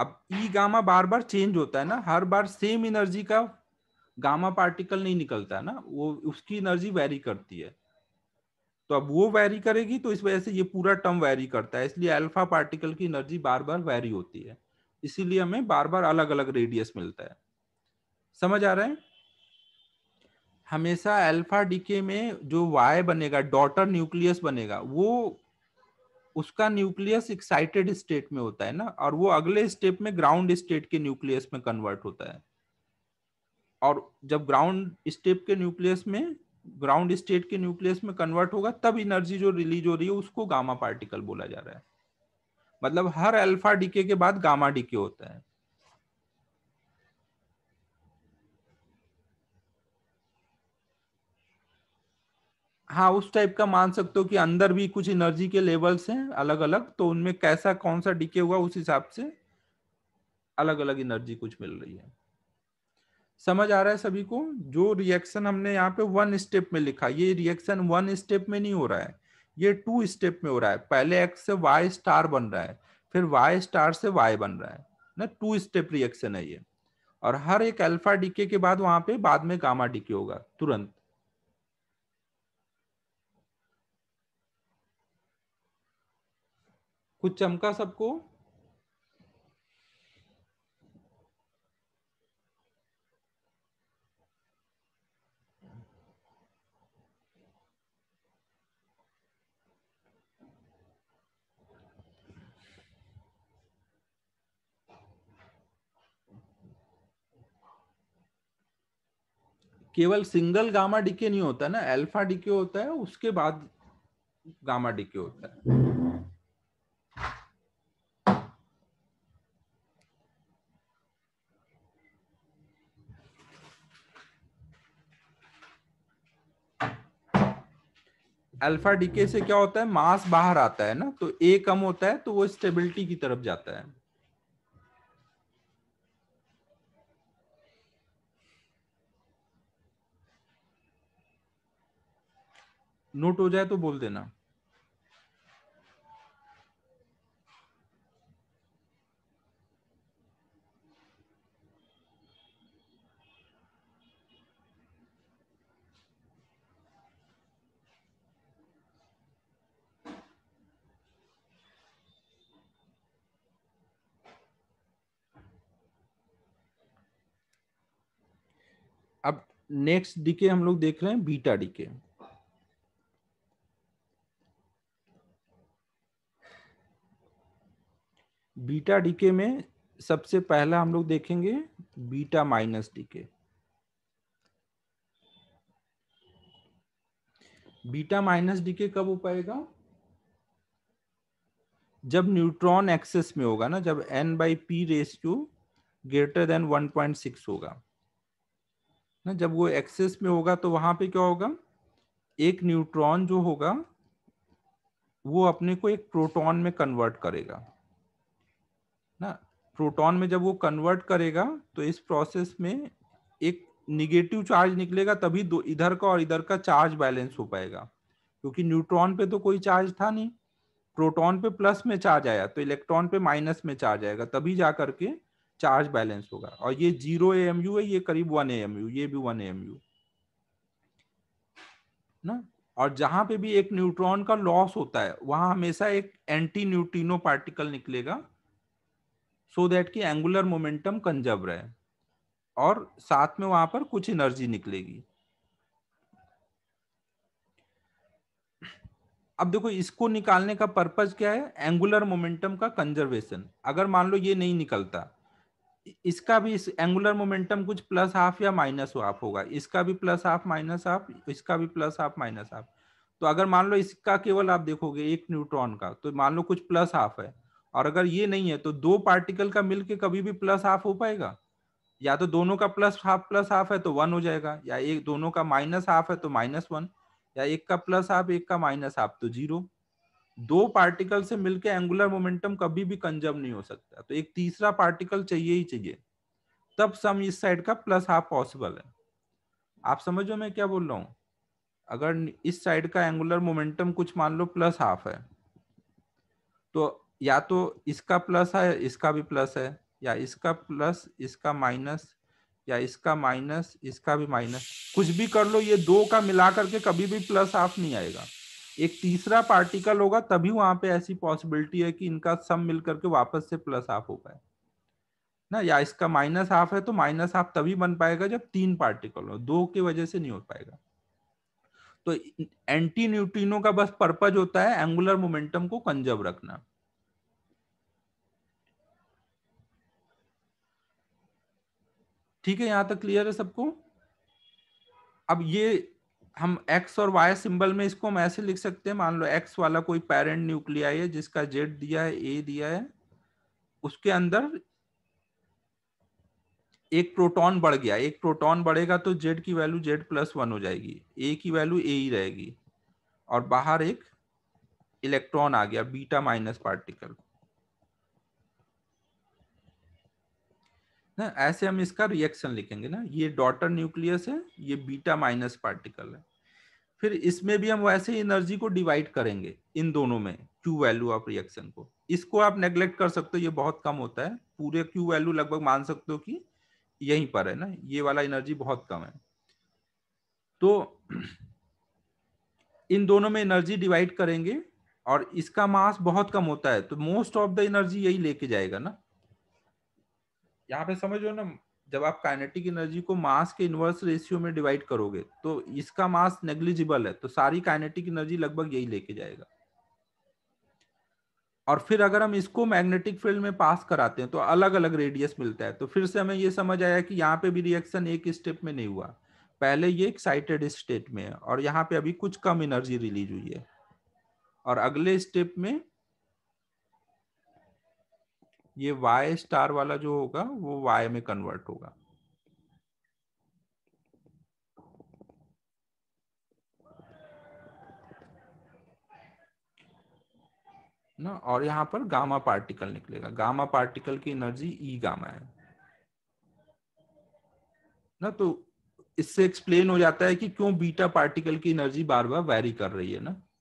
[SPEAKER 1] अब ई e गामा बार बार चेंज होता है ना हर बार सेम एनर्जी का गामा पार्टिकल नहीं निकलता है ना वो उसकी एनर्जी वेरी करती है तो अब वो वैरी करेगी तो इस वजह से ये पूरा टर्म वैरी करता है इसलिए अल्फा पार्टिकल की एनर्जी बार बार वैरी होती है इसीलिए हमें बार बार अलग अलग रेडियस मिलता है समझ आ रहा है हमेशा अल्फा डीके में जो वाई बनेगा डॉटर न्यूक्लियस बनेगा वो उसका न्यूक्लियस एक्साइटेड स्टेट में होता है ना और वो अगले स्टेप में ग्राउंड स्टेट के न्यूक्लियस में कन्वर्ट होता है और जब ग्राउंड स्टेप के न्यूक्लियस में ग्राउंड स्टेट के न्यूक्लियस में कन्वर्ट होगा तब एनर्जी जो रिलीज हो रही है उसको गामा पार्टिकल बोला जा रहा है मतलब हर अल्फा डीके के बाद गामा डीके होता है हाँ उस टाइप का मान सकते हो कि अंदर भी कुछ एनर्जी के लेवल्स हैं अलग अलग तो उनमें कैसा कौन सा डीके हुआ उस हिसाब से अलग अलग एनर्जी कुछ मिल रही है समझ आ रहा है सभी को जो रिएक्शन हमने यहाँ पे वन स्टेप में लिखा ये रिएक्शन वन स्टेप में नहीं हो रहा है ये टू स्टेप में हो रहा है पहले एक्स से वाई स्टार बन रहा है फिर वाई स्टार से वाई बन रहा है ना टू स्टेप रिएक्शन है ये और हर एक अल्फा डीके के बाद वहां पे बाद में गामा डीके होगा तुरंत कुछ चमका सबको केवल सिंगल गामा डीके नहीं होता ना अल्फा डीके होता है उसके बाद गामा डीके होता है अल्फा डीके से क्या होता है मास बाहर आता है ना तो ए कम होता है तो वो स्टेबिलिटी की तरफ जाता है नोट हो जाए तो बोल देना अब नेक्स्ट डीके हम लोग देख रहे हैं बीटा डीके बीटा डीके में सबसे पहला हम लोग देखेंगे beta minus decay beta minus decay कब हो पाएगा जब न्यूट्रॉन एक्सेस में होगा ना जब N by P ratio greater than 1.6 होगा ना जब वो एक्सेस में होगा तो वहां पे क्या होगा एक न्यूट्रॉन जो होगा वो अपने को एक प्रोटॉन में कन्वर्ट करेगा ना प्रोटॉन में जब वो कन्वर्ट करेगा तो इस प्रोसेस में एक निगेटिव चार्ज निकलेगा तभी दो इधर का और इधर का चार्ज बैलेंस हो पाएगा क्योंकि न्यूट्रॉन पे तो कोई चार्ज था नहीं प्रोटॉन पे प्लस में चार्ज आया तो इलेक्ट्रॉन पे माइनस में चार्ज आएगा तभी जा करके चार्ज बैलेंस होगा और ये जीरो ए है ये करीब वन ए ये भी वन ए ना और जहां पे भी एक न्यूट्रॉन का लॉस होता है वहां हमेशा एक एंटी न्यूट्रिनो पार्टिकल निकलेगा सो दैट की एंगुलर मोमेंटम कंजर्व रहे और साथ में वहां पर कुछ एनर्जी निकलेगी अब देखो इसको निकालने का पर्पज क्या है एंगुलर मोमेंटम का कंजर्वेशन अगर मान लो ये नहीं निकलता इसका भी इस एंगुलर मोमेंटम कुछ प्लस हाफ या माइनस हाफ होगा इसका भी प्लस हाफ माइनस हाफ इसका भी प्लस हाफ माइनस हाफ तो अगर मान लो इसका केवल आप देखोगे एक न्यूट्रॉन का तो मान लो कुछ प्लस हाफ है और अगर ये नहीं है तो दो पार्टिकल का मिलके कभी भी प्लस हाफ हो पाएगा या तो दोनों का प्लस हाफ प्लस हाफ है तो वन हो जाएगा या एक दोनों का माइनस हाफ है तो माइनस वन या एक का प्लस हाफ एक का माइनस हाफ तो जीरो दो पार्टिकल से मिलके एंगुलर मोमेंटम कभी भी कंजर्व नहीं हो सकता तो एक तीसरा पार्टिकल चाहिए ही चाहिए तब सम इस साइड का प्लस हाफ पॉसिबल है आप समझो मैं क्या बोल रहा हूँ अगर इस साइड का एंगुलर मोमेंटम कुछ मान लो प्लस हाफ है तो या तो इसका प्लस है इसका भी प्लस है या इसका प्लस इसका माइनस या इसका माइनस इसका भी माइनस कुछ भी कर लो ये दो का मिला करके कभी भी प्लस हाफ नहीं आएगा एक तीसरा पार्टिकल होगा तभी वहां पे ऐसी पॉसिबिलिटी है कि इनका सम मिल करके वापस से प्लस हाफ हो पाए ना या इसका माइनस हाफ है तो माइनस हाफ तभी बन पाएगा जब तीन पार्टिकल हो दो की वजह से नहीं हो पाएगा तो एंटी न्यूट्रिनो का बस पर्पज होता है एंगुलर मोमेंटम को कंजर्व रखना ठीक है यहां तक क्लियर है सबको अब ये हम एक्स और वाई सिंबल में इसको हम ऐसे लिख सकते हैं मान लो x वाला कोई पेरेंट न्यूक्लियाई है जिसका z दिया है ए दिया है उसके अंदर एक प्रोटॉन बढ़ गया एक प्रोटॉन बढ़ेगा तो जेड की वैल्यू जेड प्लस वन हो जाएगी ए की वैल्यू ए ही रहेगी और बाहर एक इलेक्ट्रॉन आ गया बीटा माइनस पार्टिकल ना ऐसे हम इसका रिएक्शन लिखेंगे ना ये डॉटर न्यूक्लियस है ये बीटा माइनस पार्टिकल है फिर इसमें भी हम वैसे एनर्जी को डिवाइड करेंगे इन दोनों में क्यू वैल्यू ऑफ रिएक्शन को इसको आप नेग्लेक्ट कर सकते हो ये बहुत कम होता है पूरे क्यू वैल्यू लगभग मान सकते हो कि यहीं पर है ना ये वाला एनर्जी बहुत कम है तो <clears throat> इन दोनों में एनर्जी डिवाइड करेंगे और इसका मास बहुत कम होता है तो मोस्ट ऑफ द एनर्जी यही लेके जाएगा ना यहाँ पे समझो ना जब आप काइनेटिक एनर्जी को मास के इनवर्स रेशियो में डिवाइड करोगे तो इसका मास नेग्लिजिबल है तो सारी काइनेटिक एनर्जी लगभग यही लेके जाएगा और फिर अगर हम इसको मैग्नेटिक फील्ड में पास कराते हैं तो अलग अलग रेडियस मिलता है तो फिर से हमें ये समझ आया कि यहाँ पे भी रिएक्शन एक स्टेप में नहीं हुआ पहले ये एक्साइटेड स्टेट में है और यहाँ पे अभी कुछ कम एनर्जी रिलीज हुई है और अगले स्टेप में ये वाई स्टार वाला जो होगा वो वाई में कन्वर्ट होगा ना और यहाँ पर गामा पार्टिकल निकलेगा गामा पार्टिकल की एनर्जी ई गामा है ना तो इससे एक्सप्लेन हो जाता है कि क्यों बीटा पार्टिकल की एनर्जी बार बार वैरी कर रही है ना